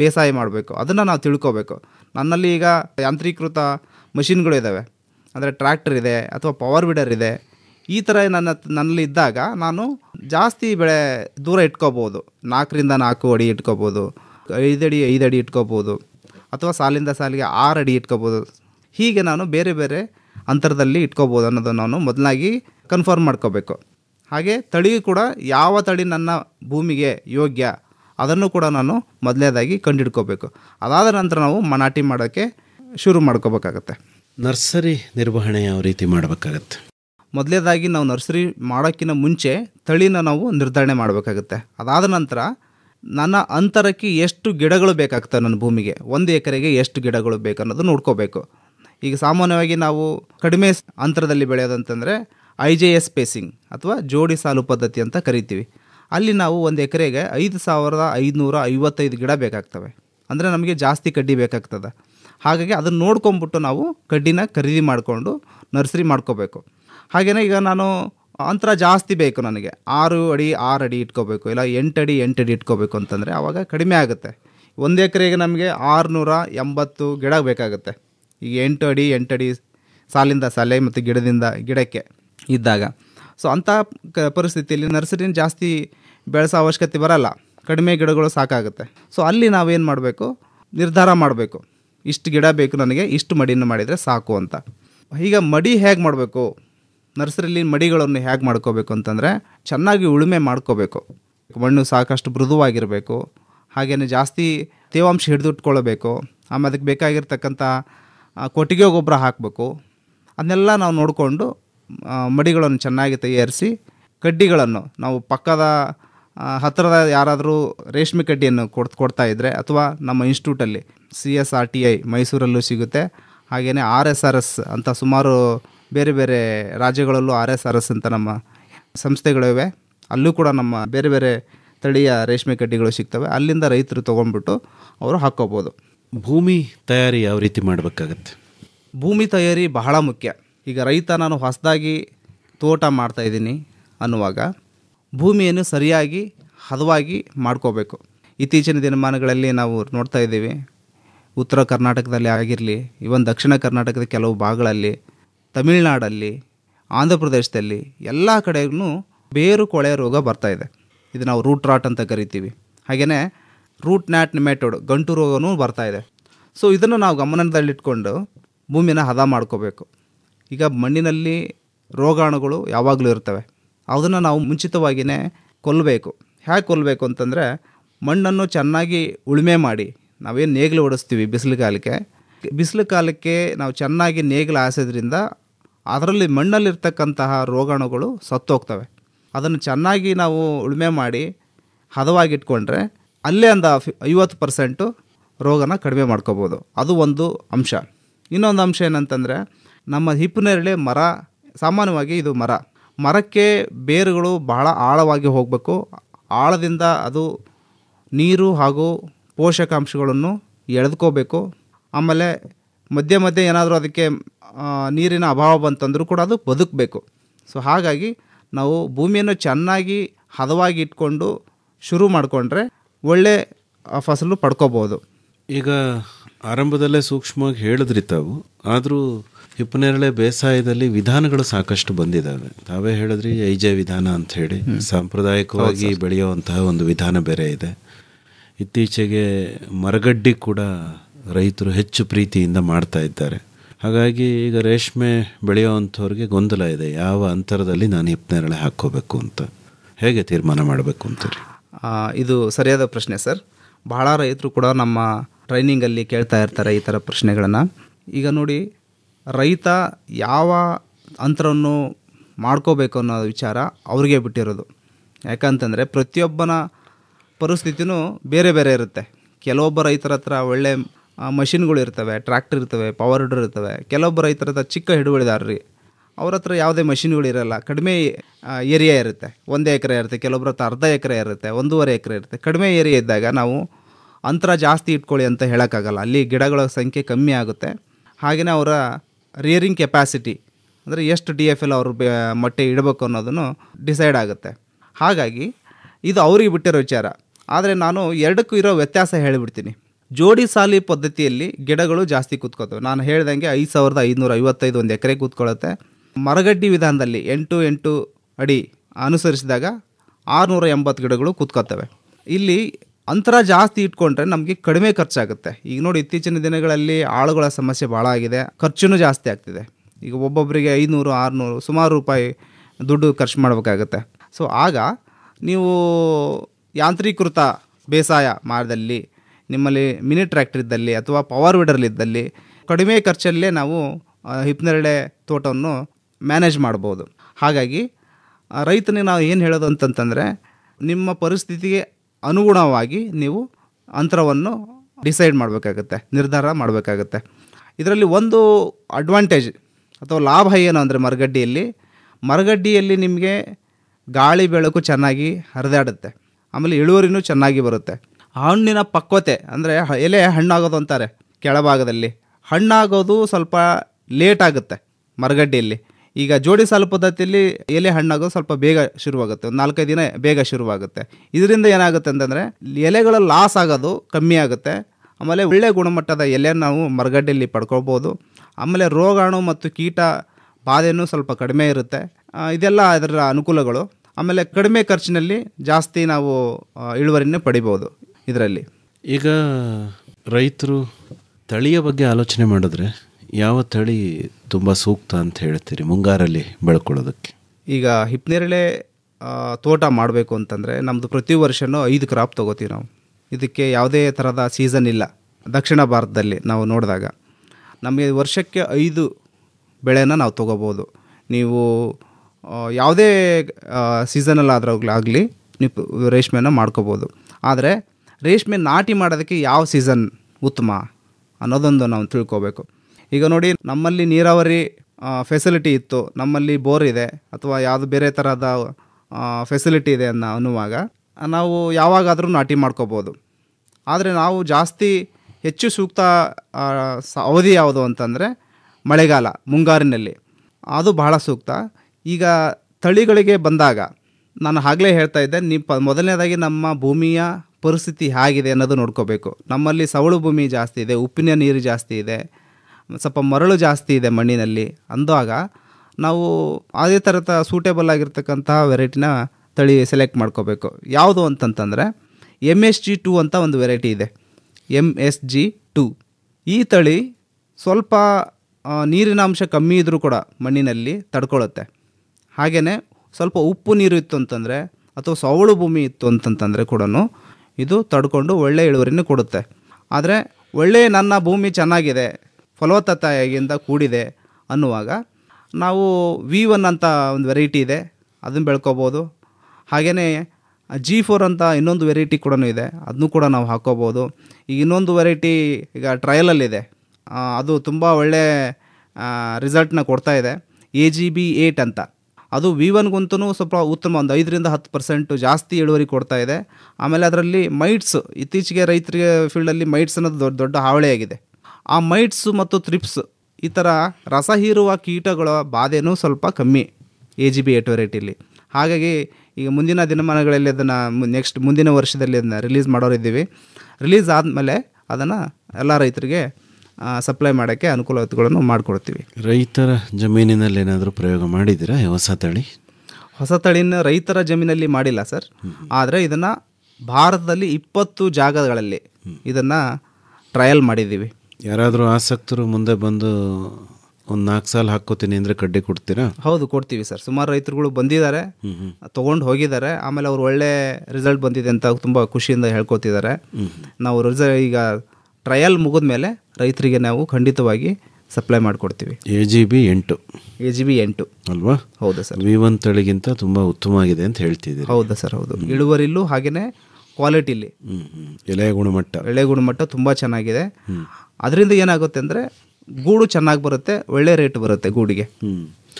ಬೇಸಾಯ ಮಾಡಬೇಕು ಅದನ್ನು ನಾವು ತಿಳ್ಕೋಬೇಕು ನನ್ನಲ್ಲಿ ಈಗ ಯಾಂತ್ರೀಕೃತ ಮಷಿನ್ಗಳು ಇದ್ದಾವೆ ಅಂದರೆ ಟ್ರ್ಯಾಕ್ಟರ್ ಇದೆ ಅಥವಾ ಪವರ್ ವಿಡರ್ ಇದೆ ಈ ಥರ ನನ್ನ ನನ್ನಲ್ಲಿ ಇದ್ದಾಗ ನಾನು ಜಾಸ್ತಿ ಬೆಳೆ ದೂರ ಇಟ್ಕೋಬೋದು ನಾಲ್ಕರಿಂದ ನಾಲ್ಕು ಅಡಿ ಇಟ್ಕೋಬೋದು ಐದು ಅಡಿ ಐದು ಅಡಿ ಇಟ್ಕೋಬೋದು ಅಥವಾ ಸಾಲಿಂದ ಸಾಲಿಗೆ ಆರು ಅಡಿ ಇಟ್ಕೋಬೋದು ಹೀಗೆ ನಾನು ಬೇರೆ ಬೇರೆ ಅಂತರದಲ್ಲಿ ಇಟ್ಕೋಬೋದು ಅನ್ನೋದನ್ನು ನಾನು ಮೊದಲಾಗಿ ಕನ್ಫರ್ಮ್ ಮಾಡ್ಕೋಬೇಕು ಹಾಗೆ ತಳಿ ಕೂಡ ಯಾವ ತಳಿ ನನ್ನ ಭೂಮಿಗೆ ಯೋಗ್ಯ ಅದನ್ನು ಕೂಡ ನಾನು ಮೊದಲನೇದಾಗಿ ಕಂಡುಹಿಡ್ಕೋಬೇಕು ಅದಾದ ನಂತರ ನಾವು ಮನಾಟಿ ಮಾಡೋಕ್ಕೆ ಶುರು ಮಾಡ್ಕೋಬೇಕಾಗತ್ತೆ ನರ್ಸರಿ ನಿರ್ವಹಣೆ ಯಾವ ರೀತಿ ಮಾಡಬೇಕಾಗತ್ತೆ ಮೊದಲೇದಾಗಿ ನಾವು ನರ್ಸರಿ ಮಾಡೋಕ್ಕಿಂತ ಮುಂಚೆ ತಳಿನ ನಾವು ನಿರ್ಧಾರಣೆ ಮಾಡಬೇಕಾಗುತ್ತೆ ಅದಾದ ನಂತರ ನನ್ನ ಅಂತರಕ್ಕೆ ಎಷ್ಟು ಗಿಡಗಳು ಬೇಕಾಗ್ತವೆ ನನ್ನ ಭೂಮಿಗೆ ಒಂದು ಎಕರೆಗೆ ಎಷ್ಟು ಗಿಡಗಳು ಬೇಕು ಅನ್ನೋದು ನೋಡ್ಕೋಬೇಕು ಈಗ ಸಾಮಾನ್ಯವಾಗಿ ನಾವು ಕಡಿಮೆ ಅಂತರದಲ್ಲಿ ಬೆಳೆಯೋದಂತಂದರೆ ಐ ಜೆ ಎಸ್ ಸ್ಪೇಸಿಂಗ್ ಅಥವಾ ಜೋಡಿ ಸಾಲು ಪದ್ಧತಿ ಅಂತ ಕರಿತೀವಿ ಅಲ್ಲಿ ನಾವು ಒಂದು ಎಕರೆಗೆ ಐದು ಸಾವಿರದ ಐದುನೂರ ಐವತ್ತೈದು ಗಿಡ ಬೇಕಾಗ್ತವೆ ಅಂದರೆ ನಮಗೆ ಜಾಸ್ತಿ ಕಡ್ಡಿ ಬೇಕಾಗ್ತದೆ ಹಾಗಾಗಿ ಅದನ್ನು ನೋಡ್ಕೊಂಬಿಟ್ಟು ನಾವು ಕಡ್ಡಿನ ಖರೀದಿ ಮಾಡಿಕೊಂಡು ನರ್ಸರಿ ಮಾಡ್ಕೋಬೇಕು ಹಾಗೆಯೇ ಈಗ ನಾನು ಅಂತರ ಜಾಸ್ತಿ ಬೇಕು ನನಗೆ ಆರು ಅಡಿ ಆರು ಅಡಿ ಇಟ್ಕೋಬೇಕು ಇಲ್ಲ ಎಂಟು ಅಡಿ ಎಂಟು ಅಡಿ ಇಟ್ಕೋಬೇಕು ಅಂತಂದರೆ ಆವಾಗ ಕಡಿಮೆ ಆಗುತ್ತೆ ಒಂದು ಎಕರೆಗೆ ನಮಗೆ ಆರುನೂರ ಎಂಬತ್ತು ಗಿಡ ಬೇಕಾಗುತ್ತೆ ಈಗ ಎಂಟು ಅಡಿ ಎಂಟು ಅಡಿ ಸಾಲಿಂದ ಸಾಲೆ ಮತ್ತು ಗಿಡದಿಂದ ಗಿಡಕ್ಕೆ ಇದ್ದಾಗ ಸೊ ಅಂಥ ಕ ಪರಿಸ್ಥಿತಿಯಲ್ಲಿ ನರ್ಸರಿನ ಜಾಸ್ತಿ ಬೆಳೆಸೋ ಅವಶ್ಯಕತೆ ಬರಲ್ಲ ಕಡಿಮೆ ಗಿಡಗಳು ಸಾಕಾಗುತ್ತೆ ಸೊ ಅಲ್ಲಿ ನಾವೇನು ಮಾಡಬೇಕು ನಿರ್ಧಾರ ಮಾಡಬೇಕು ಇಷ್ಟು ಗಿಡ ಬೇಕು ನನಗೆ ಇಷ್ಟು ಮಡಿನ ಮಾಡಿದರೆ ಸಾಕು ಅಂತ ಈಗ ಮಡಿ ಹೇಗೆ ಮಾಡಬೇಕು ನರ್ಸರಿಲಿ ಮಡಿಗಳನ್ನು ಹೇಗೆ ಮಾಡ್ಕೋಬೇಕು ಅಂತಂದರೆ ಚೆನ್ನಾಗಿ ಉಳುಮೆ ಮಾಡ್ಕೋಬೇಕು ಮಣ್ಣು ಸಾಕಷ್ಟು ಮೃದುವಾಗಿರಬೇಕು ಹಾಗೆಯೇ ಜಾಸ್ತಿ ತೇವಾಂಶ ಹಿಡಿದಿಟ್ಕೊಳ್ಬೇಕು ಆಮೇಲೆ ಅದಕ್ಕೆ ಬೇಕಾಗಿರ್ತಕ್ಕಂಥ ಕೊಟ್ಟಿಗೆ ಗೊಬ್ಬರ ಹಾಕಬೇಕು ಅದನ್ನೆಲ್ಲ ನಾವು ನೋಡಿಕೊಂಡು ಮಡಿಗಳನ್ನು ಚೆನ್ನಾಗಿ ತಯಾರಿಸಿ ಕಡ್ಡಿಗಳನ್ನು ನಾವು ಪಕ್ಕದ ಹತ್ತಿರದ ಯಾರಾದರೂ ರೇಷ್ಮೆ ಕಡ್ಡಿಯನ್ನು ಕೊಡ್ ಕೊಡ್ತಾ ಇದ್ದರೆ ಅಥವಾ ನಮ್ಮ ಇನ್ಸ್ಟಿಟ್ಯೂಟಲ್ಲಿ C S R T I ಮೈಸೂರಲ್ಲೂ ಸಿಗುತ್ತೆ ಹಾಗೆಯೇ ಆರ್ ಎಸ್ ಆರ್ ಎಸ್ ಅಂತ ಸುಮಾರು ಬೇರೆ ಬೇರೆ ರಾಜ್ಯಗಳಲ್ಲೂ ಆರ್ ಎಸ್ ಆರ್ ಎಸ್ ಅಂತ ನಮ್ಮ ಸಂಸ್ಥೆಗಳಿವೆ ಅಲ್ಲೂ ಕೂಡ ನಮ್ಮ ಬೇರೆ ಬೇರೆ ತಳಿಯ ರೇಷ್ಮೆ ಕಡ್ಡಿಗಳು ಸಿಗ್ತವೆ ಅಲ್ಲಿಂದ ರೈತರು ತೊಗೊಂಡ್ಬಿಟ್ಟು ಅವರು ಹಾಕ್ಕೋಬೋದು ಭೂಮಿ ತಯಾರಿ ಯಾವ ರೀತಿ ಮಾಡಬೇಕಾಗತ್ತೆ ಭೂಮಿ ತಯಾರಿ ಬಹಳ ಮುಖ್ಯ ಈಗ ರೈತ ನಾನು ಹೊಸದಾಗಿ ತೋಟ ಮಾಡ್ತಾಯಿದ್ದೀನಿ ಅನ್ನುವಾಗ ಭೂಮಿಯನ್ನು ಸರಿಯಾಗಿ ಹದವಾಗಿ ಮಾಡ್ಕೋಬೇಕು ಇತ್ತೀಚಿನ ದಿನಮಾನಗಳಲ್ಲಿ ನಾವು ನೋಡ್ತಾ ಇದ್ದೀವಿ ಉತ್ತರ ಕರ್ನಾಟಕದಲ್ಲಿ ಆಗಿರಲಿ ಇವನ್ ದಕ್ಷಿಣ ಕರ್ನಾಟಕದ ಕೆಲವು ಭಾಗಗಳಲ್ಲಿ ತಮಿಳ್ನಾಡಲ್ಲಿ ಆಂಧ್ರ ಪ್ರದೇಶದಲ್ಲಿ ಎಲ್ಲ ಕಡೆಗೂ ಬೇರು ಕೊಳೆ ರೋಗ ಬರ್ತಾ ಇದೆ ಇದು ನಾವು ರೂಟ್ ರಾಟ್ ಅಂತ ಕರಿತೀವಿ ಹಾಗೆಯೇ ರೂಟ್ ನ್ಯಾಟ್ ನಿಮೆಟೋಡ್ ಗಂಟು ರೋಗವೂ ಬರ್ತಾ ಇದೆ ಸೊ ಇದನ್ನು ನಾವು ಗಮನದಲ್ಲಿಟ್ಕೊಂಡು ಭೂಮಿನ ಹದ ಮಾಡ್ಕೋಬೇಕು ಈಗ ಮಣ್ಣಿನಲ್ಲಿ ರೋಗಾಣುಗಳು ಯಾವಾಗಲೂ ಇರ್ತವೆ ಅದನ್ನು ನಾವು ಮುಂಚಿತವಾಗಿಯೇ ಕೊಲ್ಲಬೇಕು ಹೇಗೆ ಕೊಲ್ಲಬೇಕು ಅಂತಂದರೆ ಮಣ್ಣನ್ನು ಚೆನ್ನಾಗಿ ಉಳುಮೆ ಮಾಡಿ ನಾವೇನು ನೇಗಿಲು ಓಡಿಸ್ತೀವಿ ಬಿಸಿಲುಗಾಲಕ್ಕೆ ಬಿಸಿಲು ಕಾಲಕ್ಕೆ ನಾವು ಚೆನ್ನಾಗಿ ನೇಗಿಲು ಹಾಸೋದ್ರಿಂದ ಅದರಲ್ಲಿ ಮಣ್ಣಲ್ಲಿರ್ತಕ್ಕಂತಹ ರೋಗಾಣುಗಳು ಸತ್ತೋಗ್ತವೆ ಅದನ್ನು ಚೆನ್ನಾಗಿ ನಾವು ಉಳುಮೆ ಮಾಡಿ ಹದವಾಗಿಟ್ಕೊಂಡ್ರೆ ಅಲ್ಲೇ ಒಂದು ಐವತ್ತು ಪರ್ಸೆಂಟು ರೋಗನ ಕಡಿಮೆ ಮಾಡ್ಕೋಬೋದು ಅದು ಒಂದು ಅಂಶ ಇನ್ನೊಂದು ಅಂಶ ಏನಂತಂದರೆ ನಮ್ಮ ಹಿಪ್ಪುನೇರಳೆ ಮರ ಸಾಮಾನ್ಯವಾಗಿ ಇದು ಮರ ಮರಕ್ಕೆ ಬೇರುಗಳು ಬಹಳ ಆಳವಾಗಿ ಹೋಗಬೇಕು ಆಳದಿಂದ ಅದು ನೀರು ಹಾಗೂ ಪೋಷಕಾಂಶಗಳನ್ನು ಎಳೆದ್ಕೋಬೇಕು ಆಮೇಲೆ ಮಧ್ಯೆ ಮಧ್ಯೆ ಏನಾದರೂ ಅದಕ್ಕೆ ನೀರಿನ ಅಭಾವ ಬಂತಂದರೂ ಕೂಡ ಅದು ಬದುಕಬೇಕು ಸೊ ಹಾಗಾಗಿ ನಾವು ಭೂಮಿಯನ್ನು ಚೆನ್ನಾಗಿ ಹದವಾಗಿ ಇಟ್ಕೊಂಡು ಶುರು ಮಾಡಿಕೊಂಡ್ರೆ ಒಳ್ಳೆ ಫಸಲು ಪಡ್ಕೋಬೋದು ಈಗ ಆರಂಭದಲ್ಲೇ ಸೂಕ್ಷ್ಮವಾಗಿ ಹೇಳಿದ್ರಿ ತಾವು ಆದರೂ ಹಿಪ್ಪನೇರಳೆ ಬೇಸಾಯದಲ್ಲಿ ವಿಧಾನಗಳು ಸಾಕಷ್ಟು ಬಂದಿದ್ದಾವೆ ತಾವೇ ಹೇಳಿದ್ರಿ ಐಜೆ ವಿಧಾನ ಅಂತ ಹೇಳಿ ಸಾಂಪ್ರದಾಯಿಕವಾಗಿ ಬೆಳೆಯುವಂತಹ ಒಂದು ವಿಧಾನ ಬೇರೆ ಇದೆ ಇತ್ತೀಚೆಗೆ ಮರಗಡ್ಡಿ ಕೂಡ ರೈತರು ಹೆಚ್ಚು ಪ್ರೀತಿಯಿಂದ ಮಾಡ್ತಾ ಇದ್ದಾರೆ ಹಾಗಾಗಿ ಈಗ ರೇಷ್ಮೆ ಬೆಳೆಯುವಂಥವ್ರಿಗೆ ಗೊಂದಲ ಇದೆ ಯಾವ ಅಂತರದಲ್ಲಿ ನಾನು ಹಿಪ್ನೆರಳೆ ಹಾಕ್ಕೋಬೇಕು ಅಂತ ಹೇಗೆ ತೀರ್ಮಾನ ಮಾಡಬೇಕು ಅಂತ ಇದು ಸರಿಯಾದ ಪ್ರಶ್ನೆ ಸರ್ ಬಹಳ ರೈತರು ಕೂಡ ನಮ್ಮ ಟ್ರೈನಿಂಗಲ್ಲಿ ಕೇಳ್ತಾ ಇರ್ತಾರೆ ಈ ಥರ ಪ್ರಶ್ನೆಗಳನ್ನು ಈಗ ನೋಡಿ ರೈತ ಯಾವ ಅಂತರವನ್ನು ಮಾಡ್ಕೋಬೇಕು ಅನ್ನೋ ವಿಚಾರ ಅವ್ರಿಗೆ ಬಿಟ್ಟಿರೋದು ಯಾಕಂತಂದರೆ ಪ್ರತಿಯೊಬ್ಬನ ಪರಿಸ್ಥಿತಿನೂ ಬೇರೆ ಬೇರೆ ಇರುತ್ತೆ ಕೆಲವೊಬ್ಬ ರೈತರ ಹತ್ರ ಒಳ್ಳೆ ಮಷಿನ್ಗಳು ಇರ್ತವೆ ಟ್ರ್ಯಾಕ್ಟರ್ ಇರ್ತವೆ ಪವರ್ ಹಿಡರ್ ಇರ್ತವೆ ಕೆಲವೊಬ್ಬರು ಈ ಥರದ ಚಿಕ್ಕ ಹಿಡುವಳಿದಾರ್ರಿ ಅವ್ರ ಹತ್ರ ಯಾವುದೇ ಮಷಿನ್ಗಳು ಇರೋಲ್ಲ ಕಡಿಮೆ ಏರಿಯಾ ಇರುತ್ತೆ ಒಂದೇ ಎಕರೆ ಇರುತ್ತೆ ಕೆಲವೊಬ್ಬರ ಹತ್ರ ಅರ್ಧ ಎಕರೆ ಇರುತ್ತೆ ಒಂದೂವರೆ ಎಕರೆ ಇರುತ್ತೆ ಕಡಿಮೆ ಏರಿಯಾ ಇದ್ದಾಗ ನಾವು ಅಂತರ ಜಾಸ್ತಿ ಇಟ್ಕೊಳ್ಳಿ ಅಂತ ಹೇಳೋಕ್ಕಾಗಲ್ಲ ಅಲ್ಲಿ ಗಿಡಗಳ ಸಂಖ್ಯೆ ಕಮ್ಮಿ ಆಗುತ್ತೆ ಹಾಗೆಯೇ ಅವರ ರಿಯರಿಂಗ್ ಕೆಪಾಸಿಟಿ ಅಂದರೆ ಎಷ್ಟು ಡಿ ಎಫ್ ಎಲ್ ಅವರು ಮೊಟ್ಟೆ ಇಡಬೇಕು ಅನ್ನೋದನ್ನು ಡಿಸೈಡ್ ಆಗುತ್ತೆ ಹಾಗಾಗಿ ಇದು ಅವ್ರಿಗೆ ಬಿಟ್ಟಿರೋ ವಿಚಾರ ಆದರೆ ನಾನು ಎರಡಕ್ಕೂ ಇರೋ ವ್ಯತ್ಯಾಸ ಹೇಳಿಬಿಡ್ತೀನಿ ಜೋಡಿ ಸಾಲಿ ಪದ್ಧತಿಯಲ್ಲಿ ಗಿಡಗಳು ಜಾಸ್ತಿ ಕೂತ್ಕೋತವೆ ನಾನು ಹೇಳ್ದಂಗೆ ಐದು ಸಾವಿರದ ಐದುನೂರ ಐವತ್ತೈದು ಒಂದು ಎಕರೆ ಕೂತ್ಕೊಳ್ಳುತ್ತೆ ಮರಗಡ್ಡಿ ವಿಧಾನದಲ್ಲಿ ಎಂಟು ಎಂಟು ಅಡಿ ಅನುಸರಿಸಿದಾಗ ಆರುನೂರ ಎಂಬತ್ತು ಗಿಡಗಳು ಕೂತ್ಕೋತವೆ ಇಲ್ಲಿ ಅಂತರ ಜಾಸ್ತಿ ಇಟ್ಕೊಂಡ್ರೆ ನಮಗೆ ಕಡಿಮೆ ಖರ್ಚಾಗುತ್ತೆ ಈಗ ನೋಡಿ ಇತ್ತೀಚಿನ ದಿನಗಳಲ್ಲಿ ಆಳುಗಳ ಸಮಸ್ಯೆ ಭಾಳ ಆಗಿದೆ ಖರ್ಚು ಜಾಸ್ತಿ ಆಗ್ತಿದೆ ಈಗ ಒಬ್ಬೊಬ್ಬರಿಗೆ ಐನೂರು ಆರುನೂರು ಸುಮಾರು ರೂಪಾಯಿ ದುಡ್ಡು ಖರ್ಚು ಮಾಡಬೇಕಾಗುತ್ತೆ ಸೊ ಆಗ ನೀವು ಯಾಂತ್ರೀಕೃತ ಬೇಸಾಯ ಮಾಡಿದಲ್ಲಿ ನಿಮ್ಮಲ್ಲಿ ಮಿನಿ ಟ್ರ್ಯಾಕ್ಟರ್ ಇದ್ದಲ್ಲಿ ಅಥವಾ ಪವರ್ ಇದ್ದಲ್ಲಿ ಕಡಿಮೆ ಖರ್ಚಲ್ಲೇ ನಾವು ಹಿಪ್ನೆರಳೆ ತೋಟವನ್ನು ಮ್ಯಾನೇಜ್ ಮಾಡ್ಬೋದು ಹಾಗಾಗಿ ರೈತನಿಗೆ ನಾವು ಏನು ಹೇಳೋದು ಅಂತಂತಂದರೆ ನಿಮ್ಮ ಪರಿಸ್ಥಿತಿಗೆ ಅನುಗುಣವಾಗಿ ನೀವು ಅಂತರವನ್ನು ಡಿಸೈಡ್ ಮಾಡಬೇಕಾಗತ್ತೆ ನಿರ್ಧಾರ ಮಾಡಬೇಕಾಗತ್ತೆ ಇದರಲ್ಲಿ ಒಂದು ಅಡ್ವಾಂಟೇಜ್ ಅಥವಾ ಲಾಭ ಏನು ಅಂದರೆ ಮರಗಡ್ಡಿಯಲ್ಲಿ ಮರಗಡ್ಡಿಯಲ್ಲಿ ನಿಮಗೆ ಗಾಳಿ ಬೆಳಕು ಚೆನ್ನಾಗಿ ಹರಿದಾಡುತ್ತೆ ಆಮೇಲೆ ಇಳುವರಿನೂ ಚೆನ್ನಾಗಿ ಬರುತ್ತೆ ಹಣ್ಣಿನ ಪಕ್ವತೆ ಅಂದರೆ ಎಲೆ ಹಣ್ಣಾಗೋದು ಅಂತಾರೆ ಕೆಳಭಾಗದಲ್ಲಿ ಹಣ್ಣಾಗೋದು ಸ್ವಲ್ಪ ಲೇಟ್ ಆಗುತ್ತೆ ಮರಗಡ್ಡೆಯಲ್ಲಿ ಈಗ ಜೋಡಿ ಸಾಲು ಪದ್ಧತಿಯಲ್ಲಿ ಎಲೆ ಹಣ್ಣಾಗೋದು ಸ್ವಲ್ಪ ಬೇಗ ಶುರುವಾಗುತ್ತೆ ಒಂದು ನಾಲ್ಕೈದು ದಿನ ಬೇಗ ಶುರುವಾಗುತ್ತೆ ಇದರಿಂದ ಏನಾಗುತ್ತೆ ಅಂತಂದರೆ ಎಲೆಗಳ ಲಾಸ್ ಆಗೋದು ಕಮ್ಮಿ ಆಗುತ್ತೆ ಆಮೇಲೆ ಒಳ್ಳೆಯ ಗುಣಮಟ್ಟದ ಎಲೆಯನ್ನು ನಾವು ಮರಗಡ್ಡೆಯಲ್ಲಿ ಪಡ್ಕೊಳ್ಬೋದು ಆಮೇಲೆ ರೋಗಾಣು ಮತ್ತು ಕೀಟ ಬಾಧೆಯೂ ಸ್ವಲ್ಪ ಕಡಿಮೆ ಇರುತ್ತೆ ಇದೆಲ್ಲ ಅದರ ಅನುಕೂಲಗಳು ಆಮೇಲೆ ಕಡಿಮೆ ಖರ್ಚಿನಲ್ಲಿ ಜಾಸ್ತಿ ನಾವು ಇಳುವರಿನೇ ಪಡಿಬೋದು ಇದರಲ್ಲಿ ಈಗ ರೈತರು ತಳಿಯ ಬಗ್ಗೆ ಆಲೋಚನೆ ಮಾಡಿದ್ರೆ ಯಾವ ತಳಿ ತುಂಬ ಸೂಕ್ತ ಅಂತ ಹೇಳ್ತೀರಿ ಮುಂಗಾರಲ್ಲಿ ಬೆಳ್ಕೊಳ್ಳೋದಕ್ಕೆ ಈಗ ಹಿಪ್ನೇರಳೆ ತೋಟ ಮಾಡಬೇಕು ಅಂತಂದರೆ ನಮ್ಮದು ಪ್ರತಿ ವರ್ಷವೂ ಐದು ಕ್ರಾಪ್ ತೊಗೋತೀವಿ ನಾವು ಇದಕ್ಕೆ ಯಾವುದೇ ಥರದ ಸೀಸನ್ ಇಲ್ಲ ದಕ್ಷಿಣ ಭಾರತದಲ್ಲಿ ನಾವು ನೋಡಿದಾಗ ನಮಗೆ ವರ್ಷಕ್ಕೆ ಐದು ಬೆಳೆನ ನಾವು ತೊಗೋಬೋದು ನೀವು ಯಾವುದೇ ಸೀಸನಲ್ಲಿ ಆಗಲಿ ನೀವು ರೇಷ್ಮೆನ ಮಾಡ್ಕೋಬೋದು ಆದರೆ ರೇಷ್ಮೆ ನಾಟಿ ಮಾಡೋದಕ್ಕೆ ಯಾವ ಸೀಸನ್ ಉತ್ತಮ ಅನ್ನೋದೊಂದು ನಾವು ತಿಳ್ಕೋಬೇಕು ಈಗ ನೋಡಿ ನಮ್ಮಲ್ಲಿ ನೀರಾವರಿ ಫೆಸಿಲಿಟಿ ಇತ್ತು ನಮ್ಮಲ್ಲಿ ಬೋರ್ ಇದೆ ಅಥವಾ ಯಾವುದು ಬೇರೆ ಥರದ ಫೆಸಿಲಿಟಿ ಇದೆ ಅನ್ನೋ ಅನ್ನುವಾಗ ನಾವು ಯಾವಾಗಾದರೂ ನಾಟಿ ಮಾಡ್ಕೋಬೋದು ಆದರೆ ನಾವು ಜಾಸ್ತಿ ಹೆಚ್ಚು ಸೂಕ್ತ ಅವಧಿ ಯಾವುದು ಅಂತಂದರೆ ಮಳೆಗಾಲ ಮುಂಗಾರಿನಲ್ಲಿ ಅದು ಬಹಳ ಸೂಕ್ತ ಈಗ ತಳಿಗಳಿಗೆ ಬಂದಾಗ ನಾನು ಆಗಲೇ ಹೇಳ್ತಾ ಇದ್ದೆ ನಿಮ್ಮ ಮೊದಲನೇದಾಗಿ ನಮ್ಮ ಭೂಮಿಯ ಪರಿಸ್ಥಿತಿ ಹೇಗಿದೆ ಅನ್ನೋದು ನೋಡ್ಕೋಬೇಕು ನಮ್ಮಲ್ಲಿ ಸವಳು ಭೂಮಿ ಜಾಸ್ತಿ ಇದೆ ಉಪ್ಪಿನ ನೀರು ಜಾಸ್ತಿ ಇದೆ ಸ್ವಲ್ಪ ಮರಳು ಜಾಸ್ತಿ ಇದೆ ಮಣ್ಣಿನಲ್ಲಿ ಅಂದಾಗ ನಾವು ಅದೇ ಥರದ ಸೂಟೇಬಲ್ ಆಗಿರ್ತಕ್ಕಂತಹ ವೆರೈಟಿನ ತಳಿ ಸೆಲೆಕ್ಟ್ ಮಾಡ್ಕೋಬೇಕು ಯಾವುದು ಅಂತಂತಂದರೆ ಎಮ್ ಎಸ್ ಜಿ ಟೂ ಅಂತ ಒಂದು ವೆರೈಟಿ ಇದೆ ಎಮ್ ಎಸ್ ಜಿ ಟೂ ಈ ತಳಿ ಸ್ವಲ್ಪ ನೀರಿನ ಅಂಶ ಕಮ್ಮಿ ಇದ್ದರೂ ಕೂಡ ಮಣ್ಣಿನಲ್ಲಿ ತಡ್ಕೊಳ್ಳುತ್ತೆ ಹಾಗೆಯೇ ಸ್ವಲ್ಪ ಉಪ್ಪು ನೀರು ಇತ್ತು ಅಂತಂದರೆ ಅಥವಾ ಸವಳು ಭೂಮಿ ಇತ್ತು ಅಂತಂತಂದರೆ ಕೂಡ ಇದು ತಡ್ಕೊಂಡು ಒಳ್ಳೆಯ ಇಳುವರಿನೂ ಕೊಡುತ್ತೆ ಆದರೆ ಒಳ್ಳೆಯ ನನ್ನ ಭೂಮಿ ಚೆನ್ನಾಗಿದೆ ಫಲವತ್ತತೆಯಾಗಿಂದ ಕೂಡಿದೆ ಅನ್ನುವಾಗ ನಾವು ವಿ ಒನ್ ಅಂತ ಒಂದು ವೆರೈಟಿ ಇದೆ ಅದನ್ನು ಬೆಳ್ಕೋಬೋದು ಹಾಗೆಯೇ ಜಿ ಫೋರ್ ಅಂತ ಇನ್ನೊಂದು ವೆರೈಟಿ ಕೂಡ ಇದೆ ಅದನ್ನು ಕೂಡ ನಾವು ಹಾಕೋಬೋದು ಈಗ ಇನ್ನೊಂದು ವೆರೈಟಿ ಈಗ ಟ್ರಯಲಲ್ಲಿದೆ ಅದು ತುಂಬ ಒಳ್ಳೆ ರಿಸಲ್ಟ್ನ ಕೊಡ್ತಾ ಇದೆ ಎ ಜಿ ಬಿ ಏಟ್ ಅಂತ ಅದು ವಿ ಒನ್ಗಂತೂ ಸ್ವಲ್ಪ ಉತ್ತಮ ಒಂದು ಐದರಿಂದ ಹತ್ತು ಪರ್ಸೆಂಟು ಜಾಸ್ತಿ ಇಳುವರಿ ಕೊಡ್ತಾ ಇದೆ ಆಮೇಲೆ ಅದರಲ್ಲಿ ಮೈಟ್ಸ್ ಇತ್ತೀಚೆಗೆ ರೈತರಿಗೆ ಫೀಲ್ಡಲ್ಲಿ ಮೈಟ್ಸ್ ಅನ್ನೋದು ದೊಡ್ಡ ದೊಡ್ಡ ಹಾವಳಿಯಾಗಿದೆ ಆ ಮೈಟ್ಸ್ ಮತ್ತು ಥ್ರಿಪ್ಸ್ ಈ ಥರ ರಸ ಹೀರುವ ಕೀಟಗಳ ಬಾಧೆನೂ ಸ್ವಲ್ಪ ಕಮ್ಮಿ ಎ ಜಿ ಬಿ ವೆರೈಟಿಲಿ ಹಾಗಾಗಿ ಈಗ ಮುಂದಿನ ದಿನಮಾನಗಳಲ್ಲಿ ಅದನ್ನು ನೆಕ್ಸ್ಟ್ ಮುಂದಿನ ವರ್ಷದಲ್ಲಿ ಅದನ್ನು ರಿಲೀಸ್ ಮಾಡೋರಿದ್ದೀವಿ ರಿಲೀಸ್ ಆದಮೇಲೆ ಅದನ್ನು ಎಲ್ಲ ರೈತರಿಗೆ ಸಪ್ಲೈ ಮಾಡೋಕ್ಕೆ ಅನುಕೂಲತೆಗಳನ್ನು ಮಾಡಿಕೊಡ್ತೀವಿ ರೈತರ ಜಮೀನಿನಲ್ಲಿ ಏನಾದರೂ ಪ್ರಯೋಗ ಮಾಡಿದ್ದೀರಾ ಹೊಸ ತಳಿ ಹೊಸ ತಳಿನ ರೈತರ ಜಮೀನಲ್ಲಿ ಮಾಡಿಲ್ಲ ಸರ್ ಆದರೆ ಇದನ್ನು ಭಾರತದಲ್ಲಿ ಇಪ್ಪತ್ತು ಜಾಗಗಳಲ್ಲಿ ಇದನ್ನು ಟ್ರಯಲ್ ಮಾಡಿದ್ದೀವಿ ಯಾರಾದರೂ ಆಸಕ್ತರು ಮುಂದೆ ಬಂದು ಒಂದು ನಾಲ್ಕು ಸಾಲ ಹಾಕೋತೀನಿ ಅಂದರೆ ಕಡ್ಡಿ ಕೊಡ್ತೀರಾ ಹೌದು ಕೊಡ್ತೀವಿ ಸರ್ ಸುಮಾರು ರೈತರುಗಳು ಬಂದಿದ್ದಾರೆ ತೊಗೊಂಡು ಹೋಗಿದ್ದಾರೆ ಆಮೇಲೆ ಅವ್ರು ಒಳ್ಳೆ ರಿಸಲ್ಟ್ ಬಂದಿದೆ ಅಂತ ತುಂಬ ಖುಷಿಯಿಂದ ಹೇಳ್ಕೊತಿದ್ದಾರೆ ನಾವು ರಿಸಲ್ಟ್ ಈಗ ಟ್ರಯಲ್ ಮುಗಿದ ಮೇಲೆ ರೈತರಿಗೆ ನಾವು ಖಂಡಿತವಾಗಿ ಸಪ್ಲೈ ಮಾಡಿಕೊಡ್ತೀವಿ ಎ ಜಿ ಬಿ ಎಂಟು ಎ ಜಿ ಬಿ ಎಂಟು ಅಲ್ವಾ ಹೌದಾ ಸರ್ ವಿ ಒನ್ ತಳಿಗಿಂತ ತುಂಬ ಉತ್ತಮವಾಗಿದೆ ಅಂತ ಹೇಳ್ತಿದ್ದೀವಿ ಹೌದಾ ಸರ್ ಹೌದು ಇಳುವರಿಲ್ಲೂ ಹಾಗೆಯೇ ಕ್ವಾಲಿಟಿಲಿ ಎಲೆ ಗುಣಮಟ್ಟ ಎಳೆ ಗುಣಮಟ್ಟ ತುಂಬ ಚೆನ್ನಾಗಿದೆ ಅದರಿಂದ ಏನಾಗುತ್ತೆ ಅಂದರೆ ಗೂಡು ಚೆನ್ನಾಗಿ ಬರುತ್ತೆ ಒಳ್ಳೆ ರೇಟ್ ಬರುತ್ತೆ ಗೂಡಿಗೆ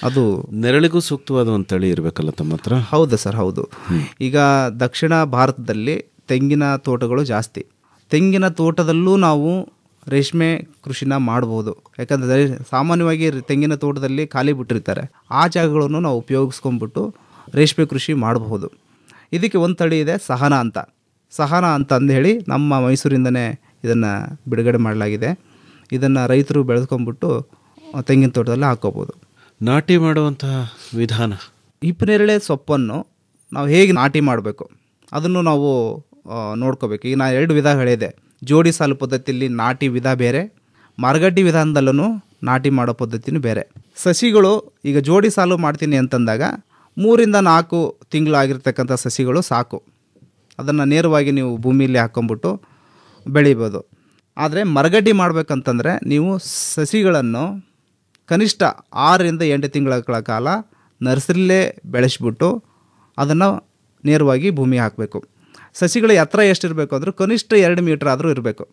ಅದು ನೆರಳಿಗೂ ಸೂಕ್ತವಾದ ಒಂದು ತಳಿ ಇರಬೇಕಲ್ಲ ತಮ್ಮ ಹತ್ರ ಹೌದಾ ಸರ್ ಹೌದು ಈಗ ದಕ್ಷಿಣ ಭಾರತದಲ್ಲಿ ತೆಂಗಿನ ತೋಟಗಳು ಜಾಸ್ತಿ ತೆಂಗಿನ ತೋಟದಲ್ಲೂ ನಾವು ರೇಷ್ಮೆ ಕೃಷಿನ ಮಾಡ್ಬೋದು ಯಾಕಂದರೆ ಸಾಮಾನ್ಯವಾಗಿ ತೆಂಗಿನ ತೋಟದಲ್ಲಿ ಖಾಲಿ ಬಿಟ್ಟಿರ್ತಾರೆ ಆ ಜಾಗಗಳನ್ನು ನಾವು ಉಪಯೋಗಿಸ್ಕೊಂಬಿಟ್ಟು ರೇಷ್ಮೆ ಕೃಷಿ ಮಾಡಬಹುದು ಇದಕ್ಕೆ ಒಂದು ತಳಿ ಇದೆ ಸಹನ ಅಂತ ಸಹನ ಅಂತ ಅಂದೇಳಿ ನಮ್ಮ ಮೈಸೂರಿಂದನೇ ಇದನ್ನು ಬಿಡುಗಡೆ ಮಾಡಲಾಗಿದೆ ಇದನ್ನು ರೈತರು ಬೆಳೆದ್ಕೊಂಡ್ಬಿಟ್ಟು ತೆಂಗಿನ ತೋಟದಲ್ಲಿ ಹಾಕೋಬೋದು ನಾಟಿ ಮಾಡುವಂತಹ ವಿಧಾನ ಹಿಪ್ಪನೇರಳೆ ಸೊಪ್ಪನ್ನು ನಾವು ಹೇಗೆ ನಾಟಿ ಮಾಡಬೇಕು ಅದನ್ನು ನಾವು ನೋಡ್ಕೋಬೇಕು ಈಗ ನಾನು ಎರಡು ವಿಧ ಜೋಡಿ ಸಾಲು ಪದ್ಧತಿಯಲ್ಲಿ ನಾಟಿ ವಿಧ ಬೇರೆ ಮರಗಡ್ಡಿ ವಿಧಾನದಲ್ಲೂ ನಾಟಿ ಮಾಡೋ ಪದ್ಧತಿನೂ ಬೇರೆ ಸಸಿಗಳು ಈಗ ಜೋಡಿ ಸಾಲು ಮಾಡ್ತೀನಿ ಅಂತಂದಾಗ ಮೂರಿಂದ ನಾಲ್ಕು ತಿಂಗಳಾಗಿರ್ತಕ್ಕಂಥ ಸಸಿಗಳು ಸಾಕು ಅದನ್ನು ನೇರವಾಗಿ ನೀವು ಭೂಮಿಯಲ್ಲಿ ಹಾಕ್ಕೊಂಬಿಟ್ಟು ಬೆಳಿಬೋದು ಆದರೆ ಮರಗಡ್ಡಿ ಮಾಡಬೇಕಂತಂದರೆ ನೀವು ಸಸಿಗಳನ್ನು ಕನಿಷ್ಠ ಆರರಿಂದ ಎಂಟು ತಿಂಗಳ ಕಾಲ ನರ್ಸರಿಲೇ ಬೆಳೆಸ್ಬಿಟ್ಟು ಅದನ್ನು ನೇರವಾಗಿ ಭೂಮಿ ಹಾಕಬೇಕು ಸಸಿಗಳ ಎತ್ತರ ಎಷ್ಟಿರಬೇಕು ಅಂದರೆ ಕನಿಷ್ಠ ಎರಡು ಮೀಟರ್ ಆದರೂ ಇರಬೇಕು